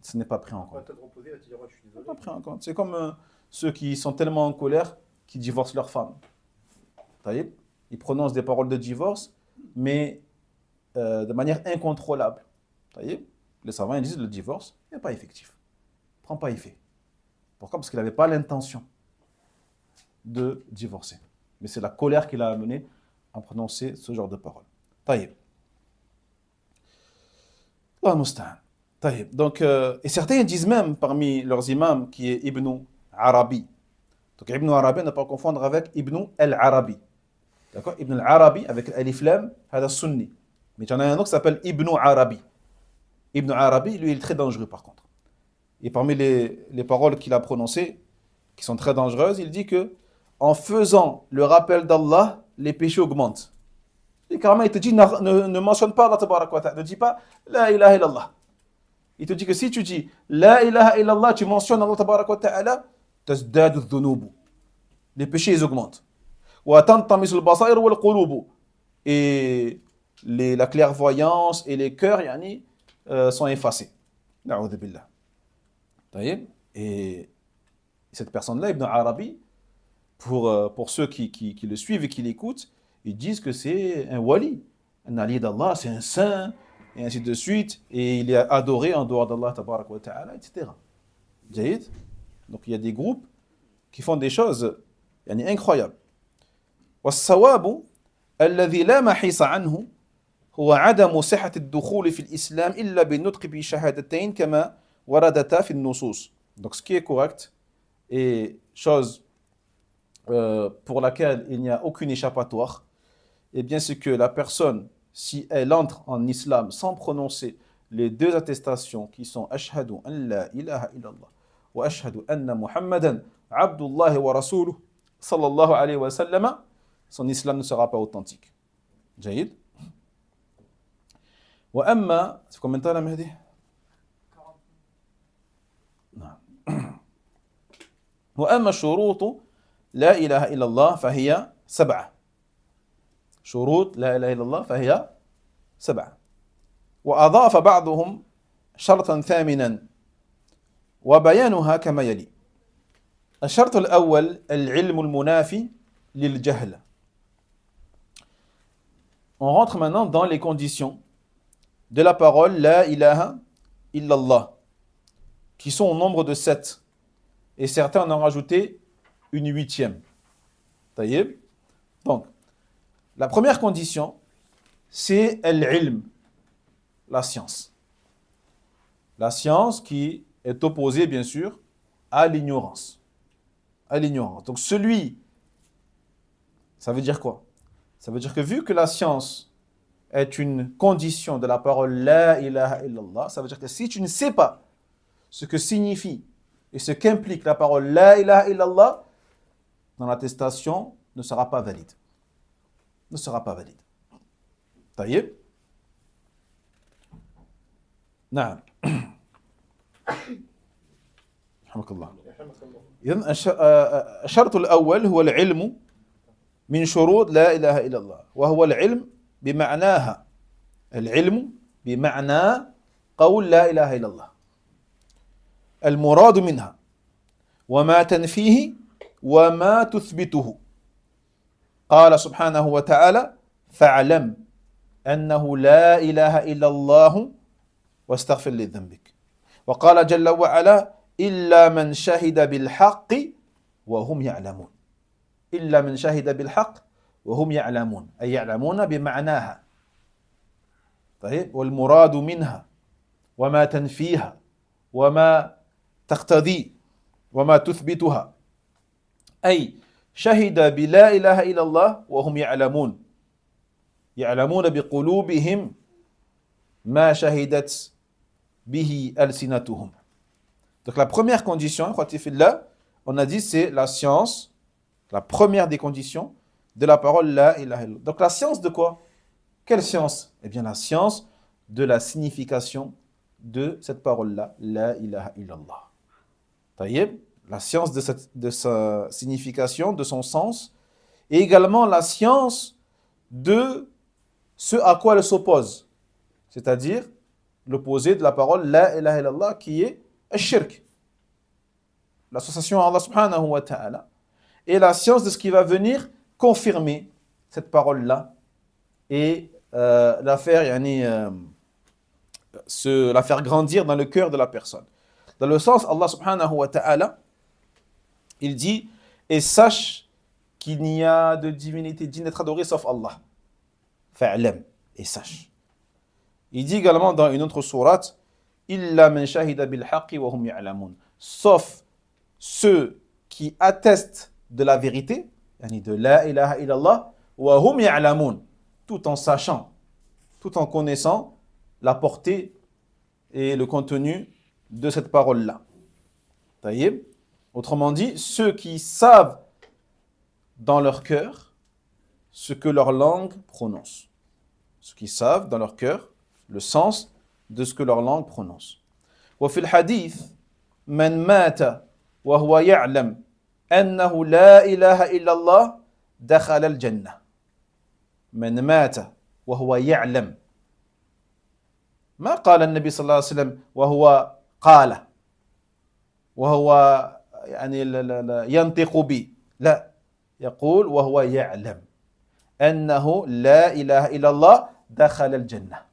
Ce n'est pas pris en compte. pas pris en compte. C'est comme ceux qui sont tellement en colère qu'ils divorcent leur femme. Ils prononcent des paroles de divorce, mais euh, de manière incontrôlable. Les savants ils disent le divorce n'est pas effectif. prend pas effet. Pourquoi Parce qu'il n'avait pas l'intention de divorcer. Mais c'est la colère qui l'a amené à prononcer ce genre de paroles. Taïb. Donc, euh, et certains disent même parmi leurs imams qui est Ibn Arabi. Donc Ibn Arabi, ne pas confondre avec Ibn el arabi D'accord Ibn al-Arabi avec l'alif lam, c'est sunni. Mais il y en a un autre qui s'appelle Ibn Arabi. Ibn Arabi, lui, il est très dangereux par contre. Et parmi les, les paroles qu'il a prononcées, qui sont très dangereuses, il dit que en faisant le rappel d'Allah, les péchés augmentent. Et carrément, il te dit ne, mentionne pas Allah, ne dis pas La ilaha illallah. Il te dit que si tu dis La ilaha illallah, tu mentionnes Allah, ta'ala, les péchés, augmentent. Et la clairvoyance et les cœurs, euh, sont effacés. billah. Et cette personne-là, Ibn Arabi, pour, euh, pour ceux qui, le suivent et qui l'écoutent, ils disent que c'est un wali, un allié d'Allah, c'est un saint, et ainsi de suite, et il est adoré en dehors d'Allah, etc. Donc il y a des groupes qui font des choses yani, incroyables. Donc ce qui est correct et chose euh, pour laquelle il n'y a aucune échappatoire, eh bien c'est que la personne, si elle entre en islam sans prononcer les deux attestations qui sont Ashhadu an la ilaha illallah وأشهد أن محمدا عبد الله ورسوله صلى الله عليه وسلم son islam ne sera pas authentique. جيد واما في كم مهدي نعم واما شروط لا اله الا الله فهي سبعه شروط لا اله الا الله فهي سبعه واضاف بعضهم شرطا ثامنا On rentre maintenant dans les conditions de la parole La ilaha illallah qui sont au nombre de sept et certains en ont rajouté une huitième. Taïeb. Donc, la première condition, c'est l'ilm, la science. La science qui est opposé, bien sûr, à l'ignorance. À l'ignorance. Donc celui, ça veut dire quoi Ça veut dire que vu que la science est une condition de la parole La ilaha illallah, ça veut dire que si tu ne sais pas ce que signifie et ce qu'implique la parole La ilaha illallah, dans l'attestation ne sera pas valide. Ne sera pas valide. est. Non. رحمك الله إذا آه، آه، الشرط الأول هو العلم من شروط لا إله إلا الله وهو العلم بمعناها العلم بمعنى قول لا إله إلا الله المراد منها وما تنفيه وما تثبته قال سبحانه وتعالى فاعلم أنه لا إله إلا الله واستغفر لذنبك وقال جل وعلا إلا من شهد بالحق وهم يعلمون إلا من شهد بالحق وهم يعلمون أي يعلمون بمعناها طيب والمراد منها وما تنفيها وما تقتضي وما تثبتها أي شهد بلا إله إلا الله وهم يعلمون يعلمون بقلوبهم ما شهدت bihi sinatuhum Donc la première condition, on a dit c'est la science, la première des conditions de la parole la ilaha illallah. Donc la science de quoi Quelle science Eh bien la science de la signification de cette parole-là, la ilaha illallah. Taïeb, la science de, cette, de sa signification, de son sens, et également la science de ce à quoi elle s'oppose, c'est-à-dire l'opposé de la parole La ilaha illallah qui est shirk. L'association à Allah subhanahu wa ta'ala et la science de ce qui va venir confirmer cette parole-là et euh, la, faire, se, euh, la faire grandir dans le cœur de la personne. Dans le sens, Allah subhanahu wa ta'ala, il dit Et sache qu'il n'y a de divinité digne d'être adorée sauf Allah. Fa'lam, et sache. Il dit également dans une autre sourate il bil wa hum Sauf ceux qui attestent de la vérité, de la ilaha illallah, wa hum tout en sachant, tout en connaissant la portée et le contenu de cette parole-là. Autrement dit, ceux qui savent dans leur cœur ce que leur langue prononce. Ceux qui savent dans leur cœur le sens de ce que leur langue prononce. وفي الحديث من مات وهو يعلم أنه لا إله إلا الله دخل الجنة من مات وهو يعلم ما قال النبي صلى الله عليه وسلم وهو قال وهو يعني ينطق بي لا يقول وهو يعلم أنه لا إله إلا الله دخل الجنة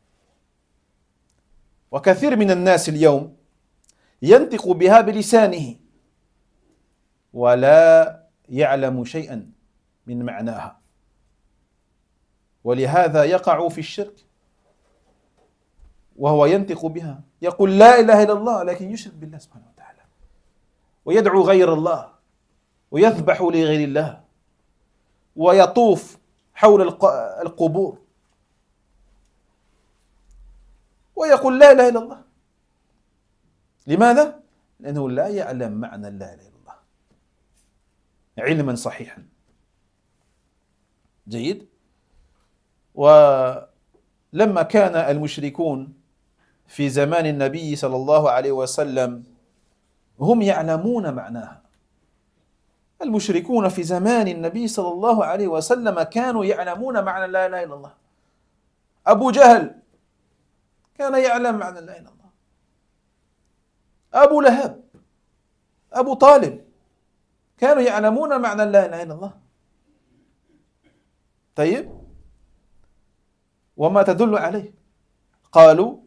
وكثير من الناس اليوم ينطق بها بلسانه ولا يعلم شيئا من معناها ولهذا يقع في الشرك وهو ينطق بها يقول لا اله الا الله لكن يشرك بالله سبحانه وتعالى ويدعو غير الله ويذبح لغير الله ويطوف حول القبور ويقول لا إله إلا الله لماذا؟ لأنه لا يعلم معنى لا إله إلا الله علما صحيحا جيد ولما كان المشركون في زمان النبي صلى الله عليه وسلم هم يعلمون معناها المشركون في زمان النبي صلى الله عليه وسلم كانوا يعلمون معنى لا اله الا الله ابو جهل كان يعلم معنى اله الا الله أبو لهب أبو طالب كانوا يعلمون معنى لا إله إلا الله طيب وما تدل عليه قالوا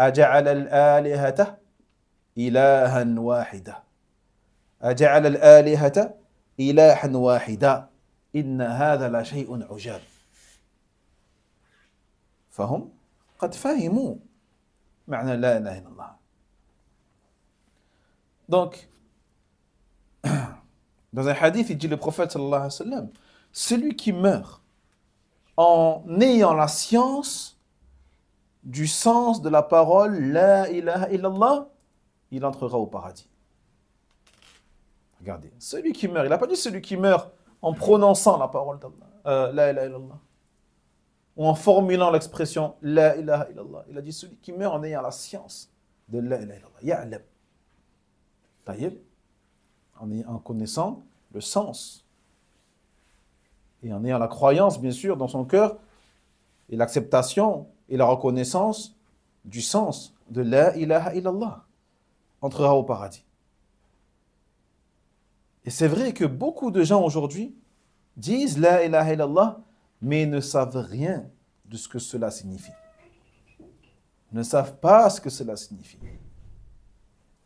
أجعل الآلهة إلها واحدا أجعل الآلهة إلها واحدا إن هذا لشيء عجاب فهم Donc, dans un hadith, il dit le prophète alayhi wa sallam, celui qui meurt en ayant la science du sens de la parole La ilaha illallah, il entrera au paradis. Regardez, celui qui meurt, il n'a pas dit celui qui meurt en prononçant la parole d'Allah, euh, La ilaha illallah ou en formulant l'expression La ilaha illallah. Il a dit celui qui meurt en ayant la science de La ilaha illallah, ya'lam. en connaissant le sens et en ayant la croyance, bien sûr, dans son cœur et l'acceptation et la reconnaissance du sens de La ilaha illallah entrera au paradis. Et c'est vrai que beaucoup de gens aujourd'hui disent La ilaha illallah mais ne savent rien de ce que cela signifie. Ne savent pas ce que cela signifie.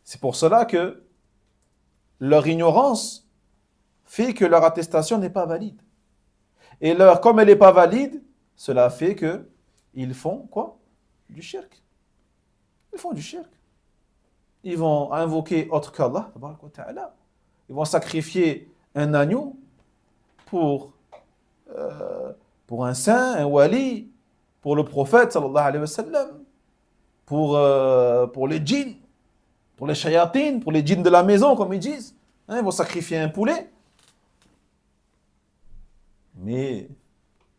C'est pour cela que leur ignorance fait que leur attestation n'est pas valide. Et leur, comme elle n'est pas valide, cela fait que ils font quoi Du shirk. Ils font du shirk. Ils vont invoquer autre qu'Allah, ils vont sacrifier un agneau pour euh, pour un saint, un wali, pour le prophète sallallahu alayhi wa sallam, pour, euh, pour les djinns, pour les shayatines, pour les djinns de la maison, comme ils disent. Hein, ils vont sacrifier un poulet. Mais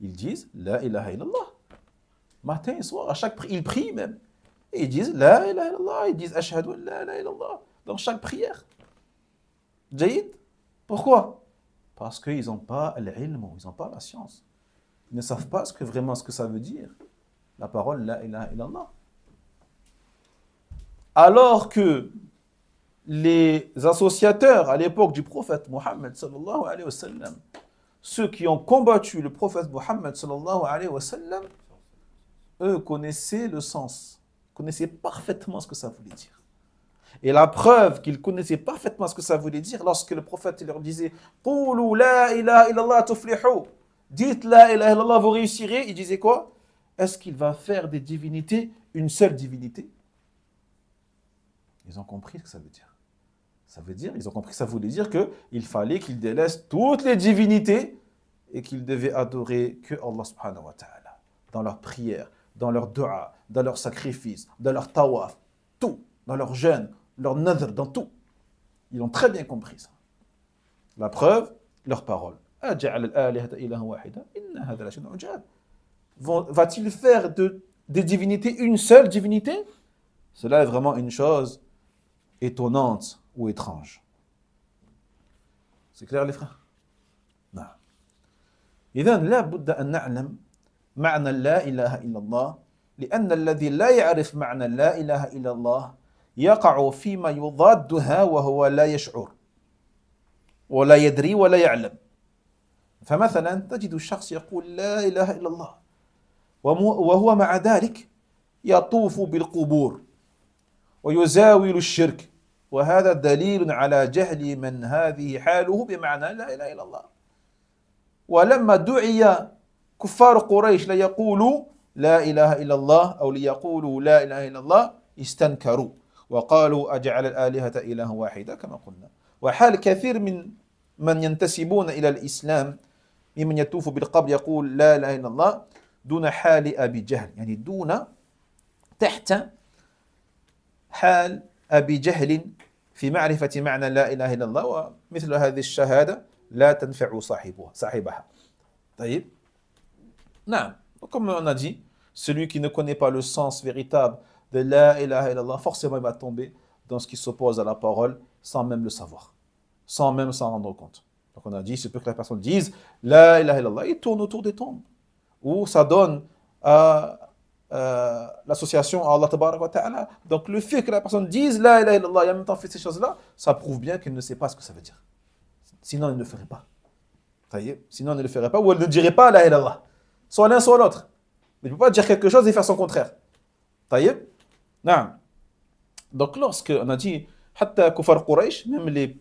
ils disent La ilaha illallah. Matin et soir, à chaque prière, ils prient même. ils disent La ilaha illallah. Ils disent Ashhadu la ilaha illallah. Dans chaque prière. Jaïd Pourquoi Parce qu'ils n'ont pas l'ilm, ils n'ont pas la science ne savent pas ce que, vraiment ce que ça veut dire. La parole, la ilaha illallah. Alors que les associateurs à l'époque du prophète Mohammed ceux qui ont combattu le prophète Mohammed wa eux connaissaient le sens, connaissaient parfaitement ce que ça voulait dire. Et la preuve qu'ils connaissaient parfaitement ce que ça voulait dire, lorsque le prophète leur disait « la ilaha illallah tuflihou." Dites la et illallah, vous réussirez. Il disait quoi Est-ce qu'il va faire des divinités une seule divinité Ils ont compris ce que ça veut dire. Ça veut dire, ils ont compris, ça voulait dire qu'il fallait qu'ils délaissent toutes les divinités et qu'ils devaient adorer que Allah subhanahu wa ta'ala dans leur prière, dans leur dua, dans leur sacrifice, dans leur tawaf, tout, dans leur jeûne, leur nadr, dans tout. Ils ont très bien compris ça. La preuve, leurs paroles. أجعل الآلهة إلها واحدة إن هذا لا شيء عجاب Va-t-il faire de, des divinités une seule divinité Cela est vraiment une chose étonnante ou étrange. C'est clair les frères Non. إذا لا بد أن نعلم معنى لا إله إلا الله لأن الذي لا يعرف معنى لا إله إلا الله يقع فيما يضادها وهو لا يشعر ولا يدري ولا يعلم فمثلا تجد الشخص يقول لا إله إلا الله وهو مع ذلك يطوف بالقبور ويزاول الشرك وهذا دليل على جهل من هذه حاله بمعنى لا إله إلا الله ولما دعي كفار قريش ليقولوا لا إله إلا الله أو ليقولوا لا إله إلا الله استنكروا وقالوا أجعل الآلهة إله واحدة كما قلنا وحال كثير من من ينتسبون إلى الإسلام ممن يتوف بالقبر يقول لا إله إلا الله دون حال أبي جهل يعني دون تحت حال أبي جهل في معرفة معنى لا إله إلا الله ومثل هذه الشهادة لا تنفع صاحبها صاحبها طيب نعم comme انا دي celui qui ne connaît pas le sens véritable de la ilaha illallah forcément il va tomber dans ce qui s'oppose à la parole sans même le savoir sans même s'en rendre compte qu'on a dit, c'est peut que la personne dise La ilaha illallah, il tourne autour des tombes. Ou ça donne à, euh, euh, l'association à Allah ta'ala. Donc le fait que la personne dise La ilaha illallah et en même temps fait ces choses-là, ça prouve bien qu'elle ne sait pas ce que ça veut dire. Sinon, elle ne le ferait pas. Sinon, elle ne le ferait pas ou elle ne dirait pas La ilaha illallah. Soit l'un, soit l'autre. Mais tu ne peux pas dire quelque chose et faire son contraire. Non. Donc lorsque on a dit, même les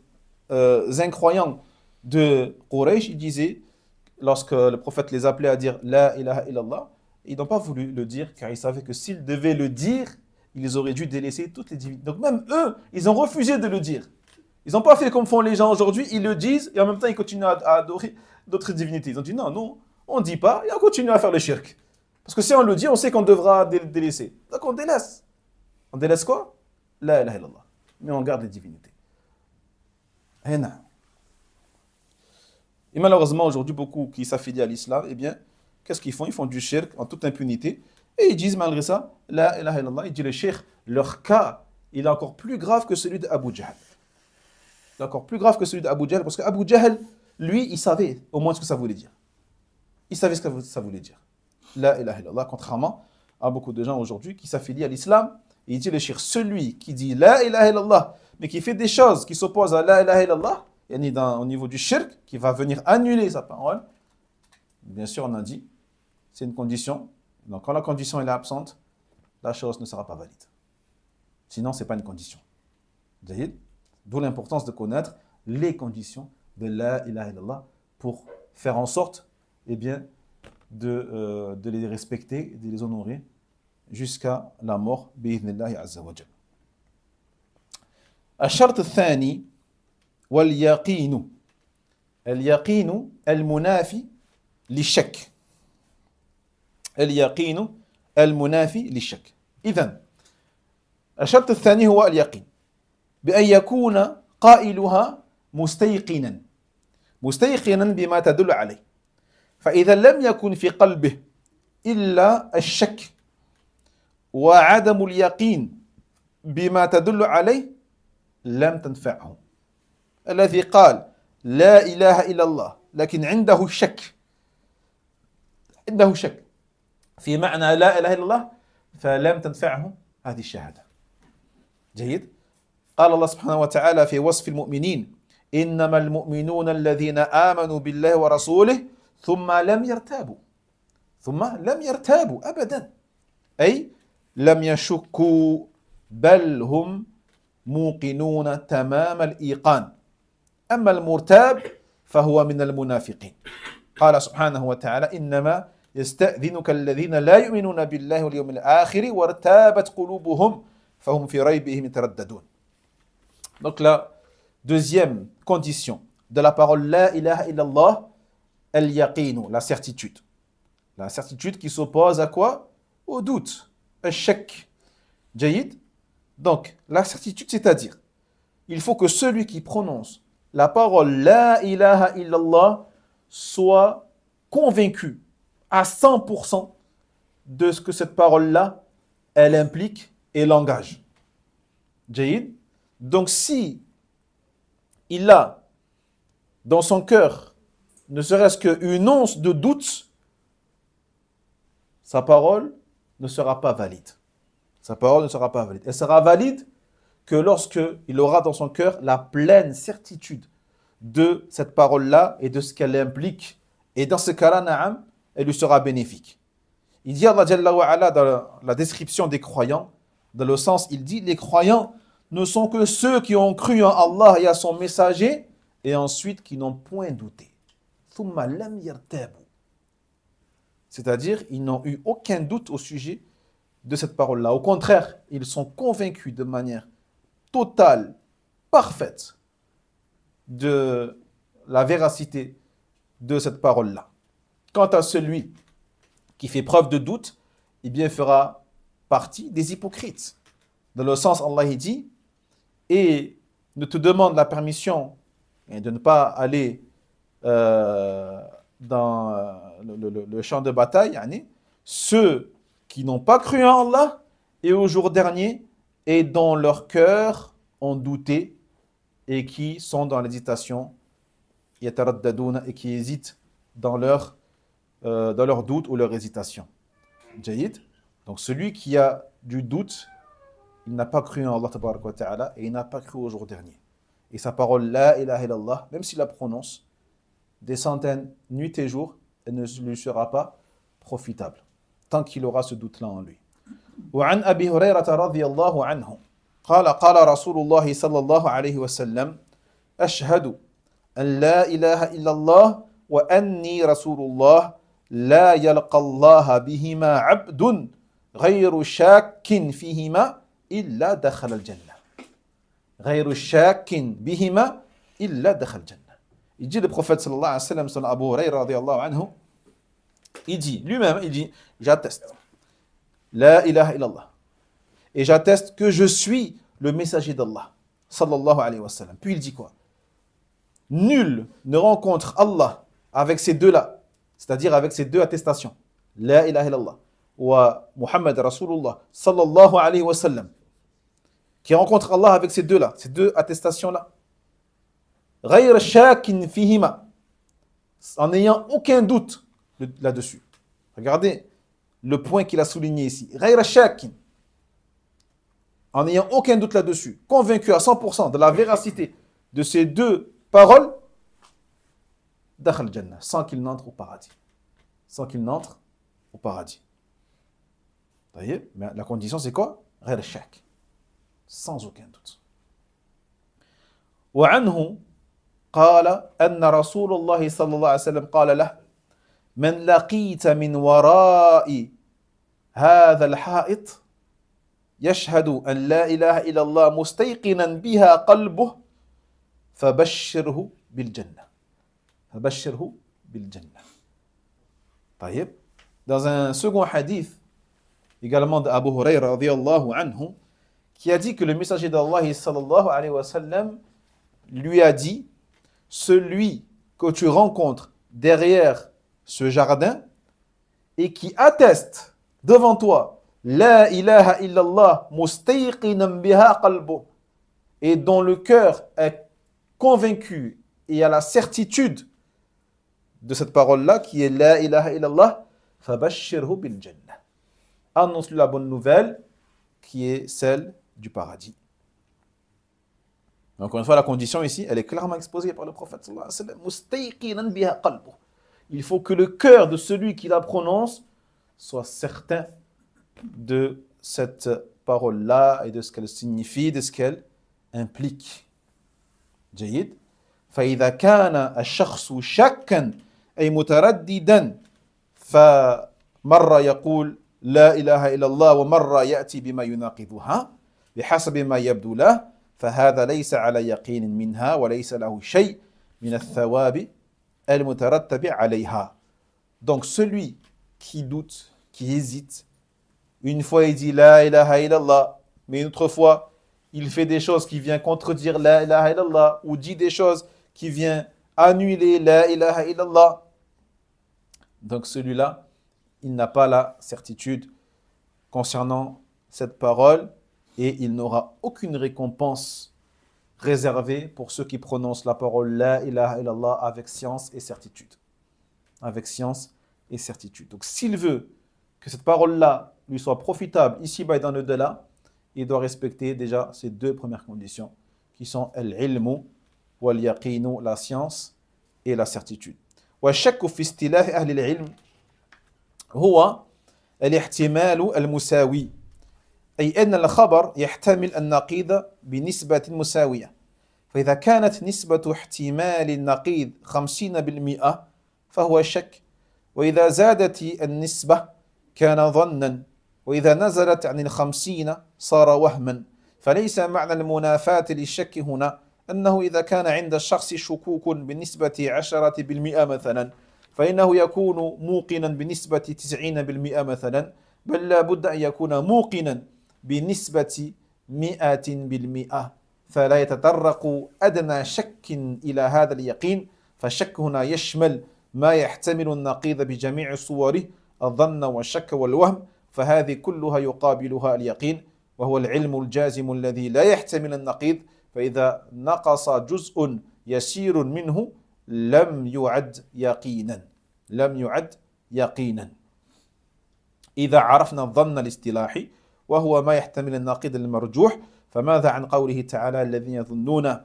euh, incroyants de Quraysh, ils disaient, lorsque le prophète les appelait à dire La ilaha illallah, ils n'ont pas voulu le dire car ils savaient que s'ils devaient le dire, ils auraient dû délaisser toutes les divinités. Donc même eux, ils ont refusé de le dire. Ils n'ont pas fait comme font les gens aujourd'hui, ils le disent et en même temps ils continuent à, adorer d'autres divinités. Ils ont dit non, non, on ne dit pas et on continue à faire le shirk. Parce que si on le dit, on sait qu'on devra délaisser. Donc on délaisse. On délaisse quoi La ilaha illallah. Mais on garde les divinités. Et et malheureusement, aujourd'hui, beaucoup qui s'affilient à l'islam, eh bien, qu'est-ce qu'ils font Ils font du shirk en toute impunité. Et ils disent malgré ça, la ilaha illallah, ils disent Le shirk, leur cas, il est encore plus grave que celui d'Abu Jahl. Il est encore plus grave que celui d'Abu Jahl, parce qu'Abu Jahl, lui, il savait au moins ce que ça voulait dire. Il savait ce que ça voulait dire. La ilaha illallah, contrairement à beaucoup de gens aujourd'hui qui s'affilient à l'islam, et ils disent Le celui qui dit la ilaha illallah, mais qui fait des choses qui s'opposent à la ilaha illallah, yani au niveau du shirk, qui va venir annuler sa parole, bien sûr, on a dit, c'est une condition. Donc, quand la condition est absente, la chose ne sera pas valide. Sinon, ce n'est pas une condition. D'où l'importance de connaître les conditions de la ilaha illallah pour faire en sorte Et eh bien, de, euh, de les respecter, de les honorer jusqu'à la mort, bi'idhnillahi azza wa واليقين اليقين المنافي للشك اليقين المنافي للشك إذا الشرط الثاني هو اليقين بأن يكون قائلها مستيقنا مستيقنا بما تدل عليه فإذا لم يكن في قلبه إلا الشك وعدم اليقين بما تدل عليه لم تنفعه الذي قال لا إله إلا الله لكن عنده شك عنده شك في معنى لا إله إلا الله فلم تنفعه هذه الشهادة جيد قال الله سبحانه وتعالى في وصف المؤمنين إنما المؤمنون الذين آمنوا بالله ورسوله ثم لم يرتابوا ثم لم يرتابوا أبدا أي لم يشكوا بل هم موقنون تمام الإيقان أما المرتاب فهو من المنافقين قال سبحانه وتعالى إنما يستأذنك الذين لا يؤمنون بالله واليوم الآخر وارتابت قلوبهم فهم في ريبهم يترددون Donc la deuxième condition de la parole La ilaha illallah, al yaqinu, la certitude. La certitude qui s'oppose à quoi Au doute, al shak. Jayid Donc la certitude, c'est-à-dire, il faut que celui qui prononce la parole La ilaha illallah soit convaincu à 100% de ce que cette parole-là, elle implique et l'engage. Jaïd Donc si il a dans son cœur ne serait-ce qu'une once de doute, sa parole ne sera pas valide. Sa parole ne sera pas valide. Elle sera valide que lorsque il aura dans son cœur la pleine certitude de cette parole-là et de ce qu'elle implique. Et dans ce cas-là, Naam, elle lui sera bénéfique. Il dit Allah dans la description des croyants, dans le sens, il dit les croyants ne sont que ceux qui ont cru en Allah et à son messager et ensuite qui n'ont point douté. C'est-à-dire, ils n'ont eu aucun doute au sujet de cette parole-là. Au contraire, ils sont convaincus de manière totale, parfaite de la véracité de cette parole-là. Quant à celui qui fait preuve de doute, il eh bien fera partie des hypocrites. Dans le sens, Allah dit, et ne te demande la permission de ne pas aller euh, dans euh, le, champ de bataille, ceux qui n'ont pas cru en Allah et au jour dernier, et dont leur cœur ont douté et qui sont dans l'hésitation, et qui hésitent dans leur, euh, dans leur doute ou leur hésitation. Jayid. Donc celui qui a du doute, il n'a pas cru en Allah et il n'a pas cru au jour dernier. Et sa parole, La ilaha illallah, même s'il la prononce des centaines, nuit et jour, elle ne lui sera pas profitable, tant qu'il aura ce doute-là en lui. وعن أبي هريرة رضي الله عنه قال قال رسول الله صلى الله عليه وسلم أشهد أن لا إله إلا الله وأني رسول الله لا يلقى الله بهما عبد غير شاك فيهما إلا دخل الجنة غير شاك بهما إلا دخل الجنة يجي le صلى الله عليه وسلم صلى أبو هريرة رضي الله عنه يجي لو lui يجي il La ilaha illallah. Et j'atteste que je suis le messager d'Allah. Sallallahu alayhi wa sallam. Puis il dit quoi Nul ne rencontre Allah avec ces deux-là, c'est-à-dire avec ces deux attestations. La ilaha illallah wa Muhammad Rasulullah sallallahu alayhi wa sallam. Qui rencontre Allah avec ces deux-là, ces deux attestations-là. Ghayr shakin fihima. En n'ayant aucun doute là-dessus. Regardez le point qu'il a souligné ici. En n'ayant aucun doute là-dessus, convaincu à 100% de la véracité de ces deux paroles, sans qu'il n'entre au paradis. Sans qu'il n'entre au paradis. Vous voyez Mais la condition, c'est quoi Sans aucun doute. alayhi wa sallam من لقيت من وراء هذا الحائط يشهد ان لا اله الا الله مستيقنا بها قلبه فبشره بالجنه فبشره بالجنه طيب dans un second hadith également d'Abu Huraira رضي الله عنه qui a dit que le messager d'Allah صلى الله عليه وسلم lui a dit celui que tu rencontres derrière ce jardin et qui atteste devant toi La ilaha illallah biha qalbu et dont le cœur est convaincu et a la certitude de cette parole-là qui est La ilaha illallah fabashshirhu bil Annonce-lui la bonne nouvelle qui est celle du paradis. Encore une fois, la condition ici, elle est clairement exposée par le prophète sallallahu alayhi wa sallam. il faut que le cœur de celui qui la prononce soit certain de cette parole-là et de ce qu'elle signifie, de ce qu'elle implique. جيد فإذا كان الشخص شكا أي مترددا فمرة يقول لا إله إلا الله ومرة يأتي بما يناقضها بحسب ما يبدو له فهذا ليس على يقين منها وليس له شيء من الثواب Donc celui qui doute, qui hésite, une fois il dit la ilaha illallah, mais une autre fois il fait des choses qui viennent contredire la ilaha illallah ou dit des choses qui viennent annuler la ilaha illallah. Donc celui-là, il n'a pas la certitude concernant cette parole et il n'aura aucune récompense réservé pour ceux qui prononcent la parole La ilaha illallah avec science et certitude. Avec science et certitude. Donc s'il veut que cette parole-là lui soit profitable ici-bas et dans le delà, il doit respecter déjà ces deux premières conditions qui sont al-ilmu wal la science et la certitude. »« huwa al-ihtimalu » هو الاحتمال المساوي أي naqida فإذا كانت نسبة احتمال النقيض 50% فهو شك وإذا زادت النسبة كان ظنا وإذا نزلت عن الخمسين صار وهما فليس معنى المنافاة للشك هنا أنه إذا كان عند الشخص شكوك بنسبة 10% مثلا فإنه يكون موقنا بنسبة 90% مثلا بل لا بد أن يكون موقنا بنسبة 100% فلا يتطرق أدنى شك إلى هذا اليقين فالشك هنا يشمل ما يحتمل النقيض بجميع صوره الظن والشك والوهم فهذه كلها يقابلها اليقين وهو العلم الجازم الذي لا يحتمل النقيض فإذا نقص جزء يسير منه لم يعد يقينا لم يعد يقينا إذا عرفنا الظن الاصطلاحي وهو ما يحتمل النقيض المرجوح فماذا عن قوله تعالى الذين يظنون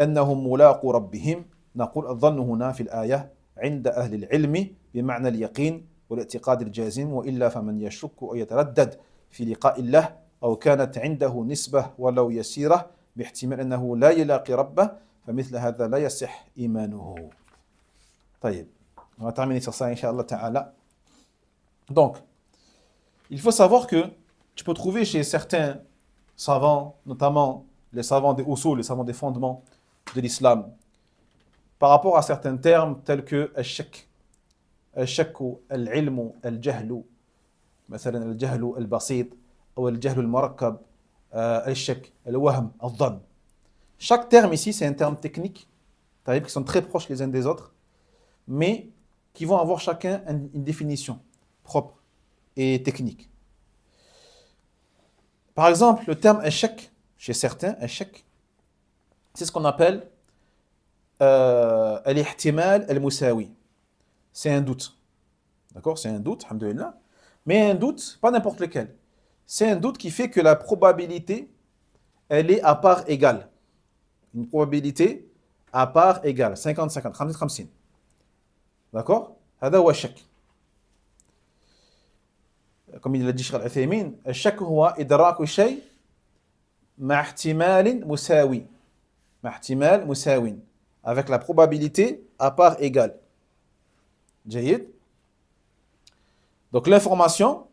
أنهم ملاقوا ربهم نقول الظن هنا في الآية عند أهل العلم بمعنى اليقين والاعتقاد الجازم وإلا فمن يشك أو يتردد في لقاء الله أو كانت عنده نسبة ولو يسيرة باحتمال أنه لا يلاقي ربه فمثل هذا لا يصح إيمانه طيب on va terminer sur ça Inch'Allah Ta'ala donc il faut savoir que tu peux trouver chez certains savants, notamment les savants des usul, les savants des fondements de l'islam, par rapport à certains termes tels que al-shak, al-shak al-ilm, al-jahl, مثلا al-marakab murakkab al-sheikh »,« al-wahm »,« al-dhan ». Chaque terme ici, c'est un terme technique, qui sont très proches les uns des autres, mais qui vont avoir chacun une définition propre et technique. Par exemple, le terme échec, chez certains, échec, c'est ce qu'on appelle euh, al-ihtimal al C'est un doute. D'accord C'est un doute, alhamdoulilah. Mais un doute, pas n'importe lequel. C'est un doute qui fait que la probabilité, elle est à part égale. Une probabilité à part égale. 50-50, D'accord Hada ou échec il يقول dit العثيمين avec la probabilité à part égale Jayid. donc l'information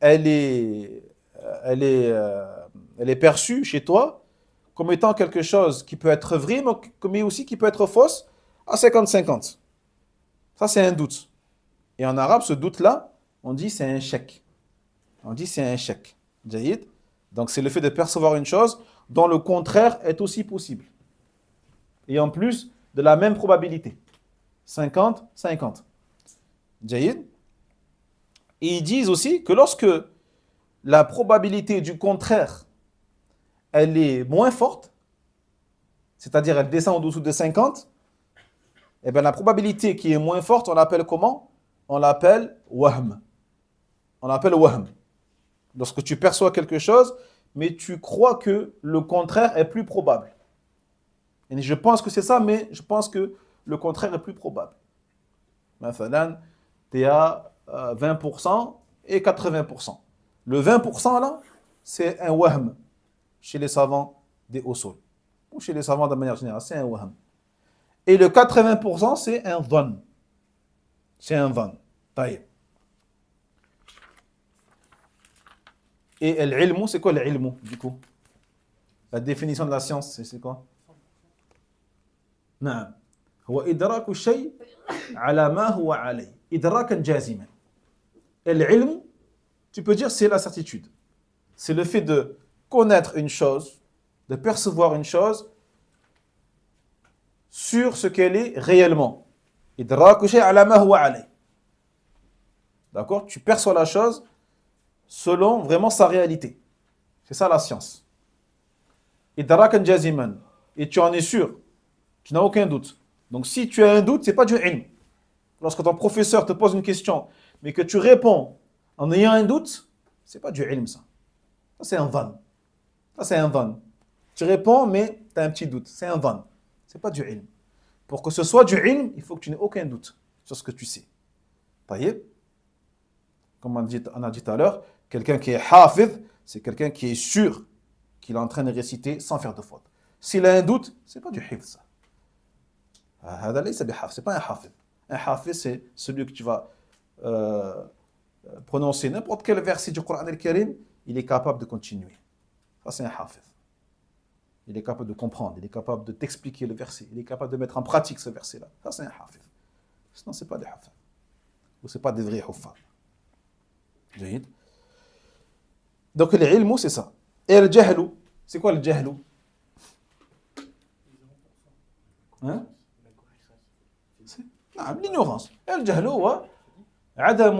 elle est euh, elle est euh, elle est perçue chez toi comme étant quelque chose qui peut être vrai mais aussi qui peut être fausse à 50-50 ça c'est un doute et en arabe ce doute là on dit c'est un chèque. On dit c'est un chèque. Jaïd. Donc c'est le fait de percevoir une chose dont le contraire est aussi possible. Et en plus, de la même probabilité. 50, 50. Jaïd. Et ils disent aussi que lorsque la probabilité du contraire, elle est moins forte, c'est-à-dire elle descend en dessous de 50, eh bien la probabilité qui est moins forte, on l'appelle comment On l'appelle wahm. On appelle wahm. Lorsque tu perçois quelque chose, mais tu crois que le contraire est plus probable. Et je pense que c'est ça, mais je pense que le contraire est plus probable. Mathalan, tu es à 20% euh, et 80%. Le 20% là, c'est un wahm chez les savants des sols. ou chez les savants de manière générale, c'est un wahm. Et le 80%, c'est un van. C'est un van. Et l'ilmu, c'est quoi l'ilmu, du coup La définition de la science, c'est quoi Non. هو الشيء على ما هو عليه جازما tu peux dire c'est la certitude c'est le fait de connaître une chose de percevoir une chose sur ce qu'elle est réellement الشيء على ما هو d'accord tu perçois la chose selon vraiment sa réalité. C'est ça la science. Et tu en es sûr. Tu n'as aucun doute. Donc si tu as un doute, ce n'est pas du ilm. Lorsque ton professeur te pose une question, mais que tu réponds en ayant un doute, ce n'est pas du ilm ça. Ça c'est un van. Ça c'est un van. Tu réponds, mais tu as un petit doute. C'est un van. Ce n'est pas du ilm. Pour que ce soit du ilm, il faut que tu n'aies aucun doute sur ce que tu sais. Ça comme on, dit, on a dit tout à l'heure, Quelqu'un qui est hafid, c'est quelqu'un qui est sûr qu'il est en train de réciter sans faire de faute. S'il a un doute, ce n'est pas du hifz ça. Ah, c'est pas un hafid. Un hafid, c'est celui que tu vas euh, euh, prononcer n'importe quel verset du Coran al-Karim, il est capable de continuer. Ça, c'est un hafid. Il est capable de comprendre, il est capable de t'expliquer le verset, il est capable de mettre en pratique ce verset-là. Ça, c'est un hafid. Sinon, ce n'est pas des hafid. Ou ce n'est pas des vrais hafid. Donc le « ilmu » c'est ça. Et le jahlu, c'est quoi le jahlu hein? Ah, l'ignorance. Le jahlu, c'est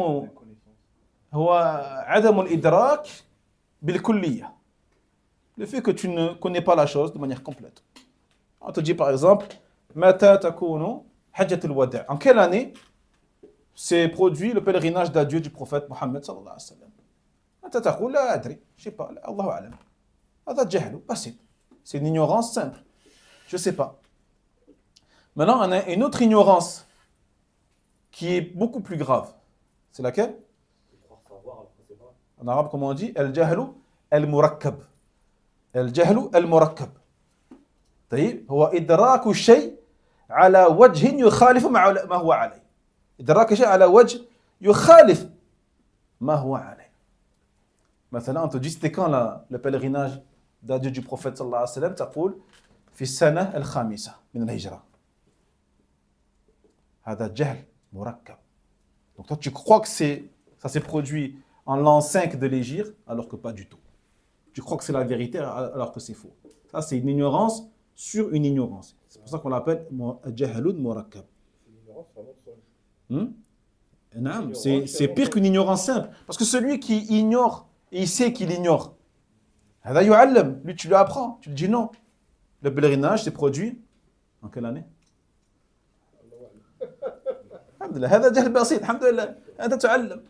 Le fait que tu ne connais pas la chose de manière complète. On te dit par exemple, En quelle année s'est produit le pèlerinage d'adieu du prophète Mohammed sallallahu alayhi wa انت تقول لا ادري شي با الله اعلم هذا جهل بسيط سي نيغونس سامبل جو سي با maintenant on a une autre ignorance qui est beaucoup plus grave c'est laquelle en arabe comment on dit el طيب هو ادراك الشيء على وجه يخالف ما هو عليه ادراك الشيء على وجه يخالف ما هو عليه Maintenant, on te dit, c'était quand le pèlerinage d'adieu du prophète sallallahu alayhi wa sallam Fissana al-Khamisa, min al-Hijra. Hada جهل مركب donc toi tu crois que c'est ça s'est produit en l'an 5 de l'Égypte alors que pas du tout tu crois que c'est la vérité alors que c'est faux ça c'est une ignorance sur une ignorance c'est pour ça qu'on l'appelle jahalun murakkab hmm? c'est pire qu'une ignorance simple parce que celui qui ignore il sait qu'il ignore. Lui, tu lui apprends, tu lui dis non. Le pèlerinage s'est produit en quelle année Alhamdulillah, هذا جهل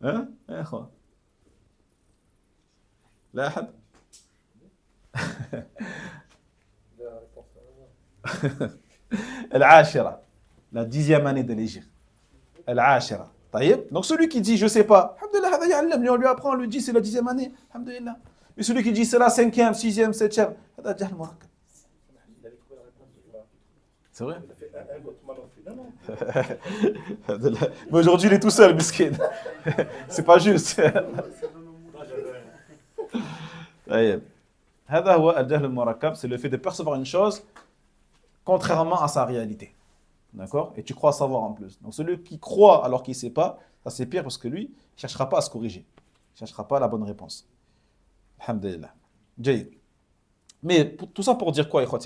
hein? eh, la dixième année de l'Égypte. a donc celui qui dit je sais pas, on lui apprend, on lui dit c'est la dixième année. Mais celui qui dit c'est la cinquième, sixième, septième, c'est vrai Mais aujourd'hui il est tout seul, miskin. c'est pas juste. c'est le fait de percevoir une chose contrairement à sa réalité. D'accord Et tu crois savoir en plus. Donc celui qui croit alors qu'il ne sait pas, ça c'est pire parce que lui, ne cherchera pas à se corriger. Il ne cherchera pas la bonne réponse. Alhamdulillah. Mais tout ça pour dire quoi, Tout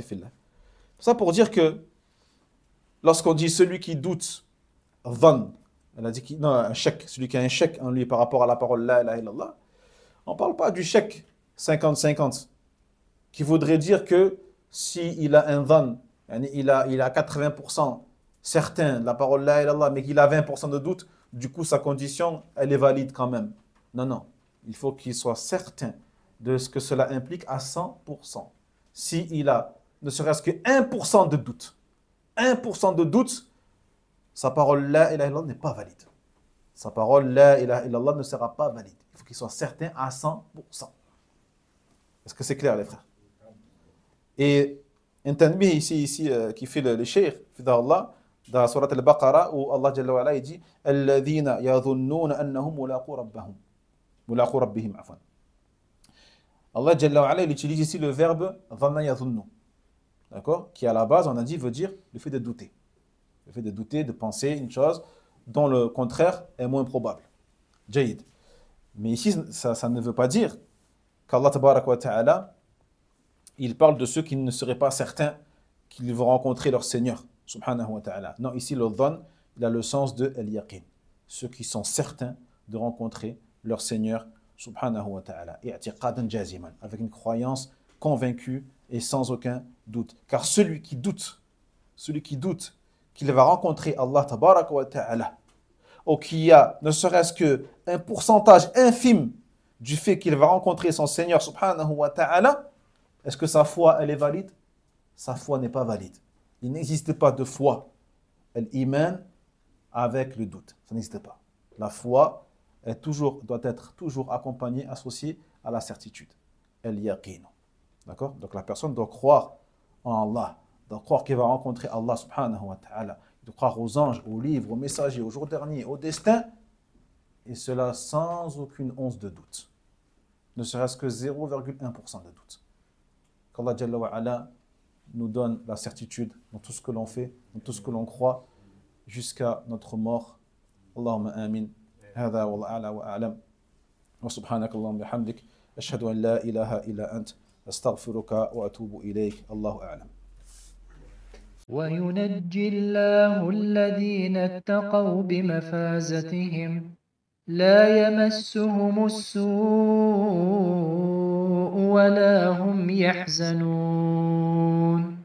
ça pour dire que lorsqu'on dit celui qui doute, van, elle a dit qu'il, non, un chèque, celui qui a un chèque en lui par rapport à la parole la ilaha illallah, on ne parle pas du chèque 50-50, qui voudrait dire que s'il il a un van, il a, il a 80% certain la parole la là, mais qu'il a 20% de doute, du coup sa condition, elle est valide quand même. Non, non. Il faut qu'il soit certain de ce que cela implique à 100%. S'il a ne serait-ce que 1% de doute, 1% de doute, sa parole la ilaha là n'est pas valide. Sa parole la ilaha là ne sera pas valide. Il faut qu'il soit certain à 100%. Est-ce que c'est clair les frères Et un ici, ici euh, qui fait le, le fid'Allah dans la sourate Al-Baqarah où oh Allah Jalla dit Alladhina annahum rabbahum. rabbihim, Allah Jalla utilise ici le verbe D'accord Qui à la base, on a dit, veut dire le fait de douter. Le fait de douter, de penser une chose dont le contraire est moins probable. Mais ici, ça, ne veut pas dire qu'Allah ta'ala, il parle de ceux qui ne seraient pas certains qu'ils vont rencontrer leur Seigneur subhanahu wa ta'ala. Non, ici le il a le sens de ceux qui sont certains de rencontrer leur Seigneur subhanahu wa ta'ala, avec une croyance convaincue et sans aucun doute. Car celui qui doute, celui qui doute qu'il va rencontrer Allah ou wa ta'ala, a ne serait-ce que un pourcentage infime du fait qu'il va rencontrer son Seigneur subhanahu wa ta'ala, est-ce que sa foi elle est valide Sa foi n'est pas valide. Il n'existe pas de foi, Elle y mène avec le doute. Ça n'existe pas. La foi est toujours, doit être toujours accompagnée, associée à la certitude. Elle y rien D'accord Donc la personne doit croire en Allah, doit croire qu'elle va rencontrer Allah subhanahu wa ta'ala, de croire aux anges, aux livres, aux messagers, au jour dernier, au destin, et cela sans aucune once de doute. Ne serait-ce que 0,1% de doute. Qu'Allah nous donne la certitude dans tout ce que l'on fait, dans tout ce que l'on croit, jusqu'à notre mort. Allahumma amin. Hada wa ala هذا والأعلى وأعلم وسبحانك اللهم وبحمدك أشهد أن لا إله إلا أنت أستغفرك وأتوب إليك الله أعلم وينجي الله الذين اتقوا بمفازتهم لا يمسهم السوء ولا هم يحزنون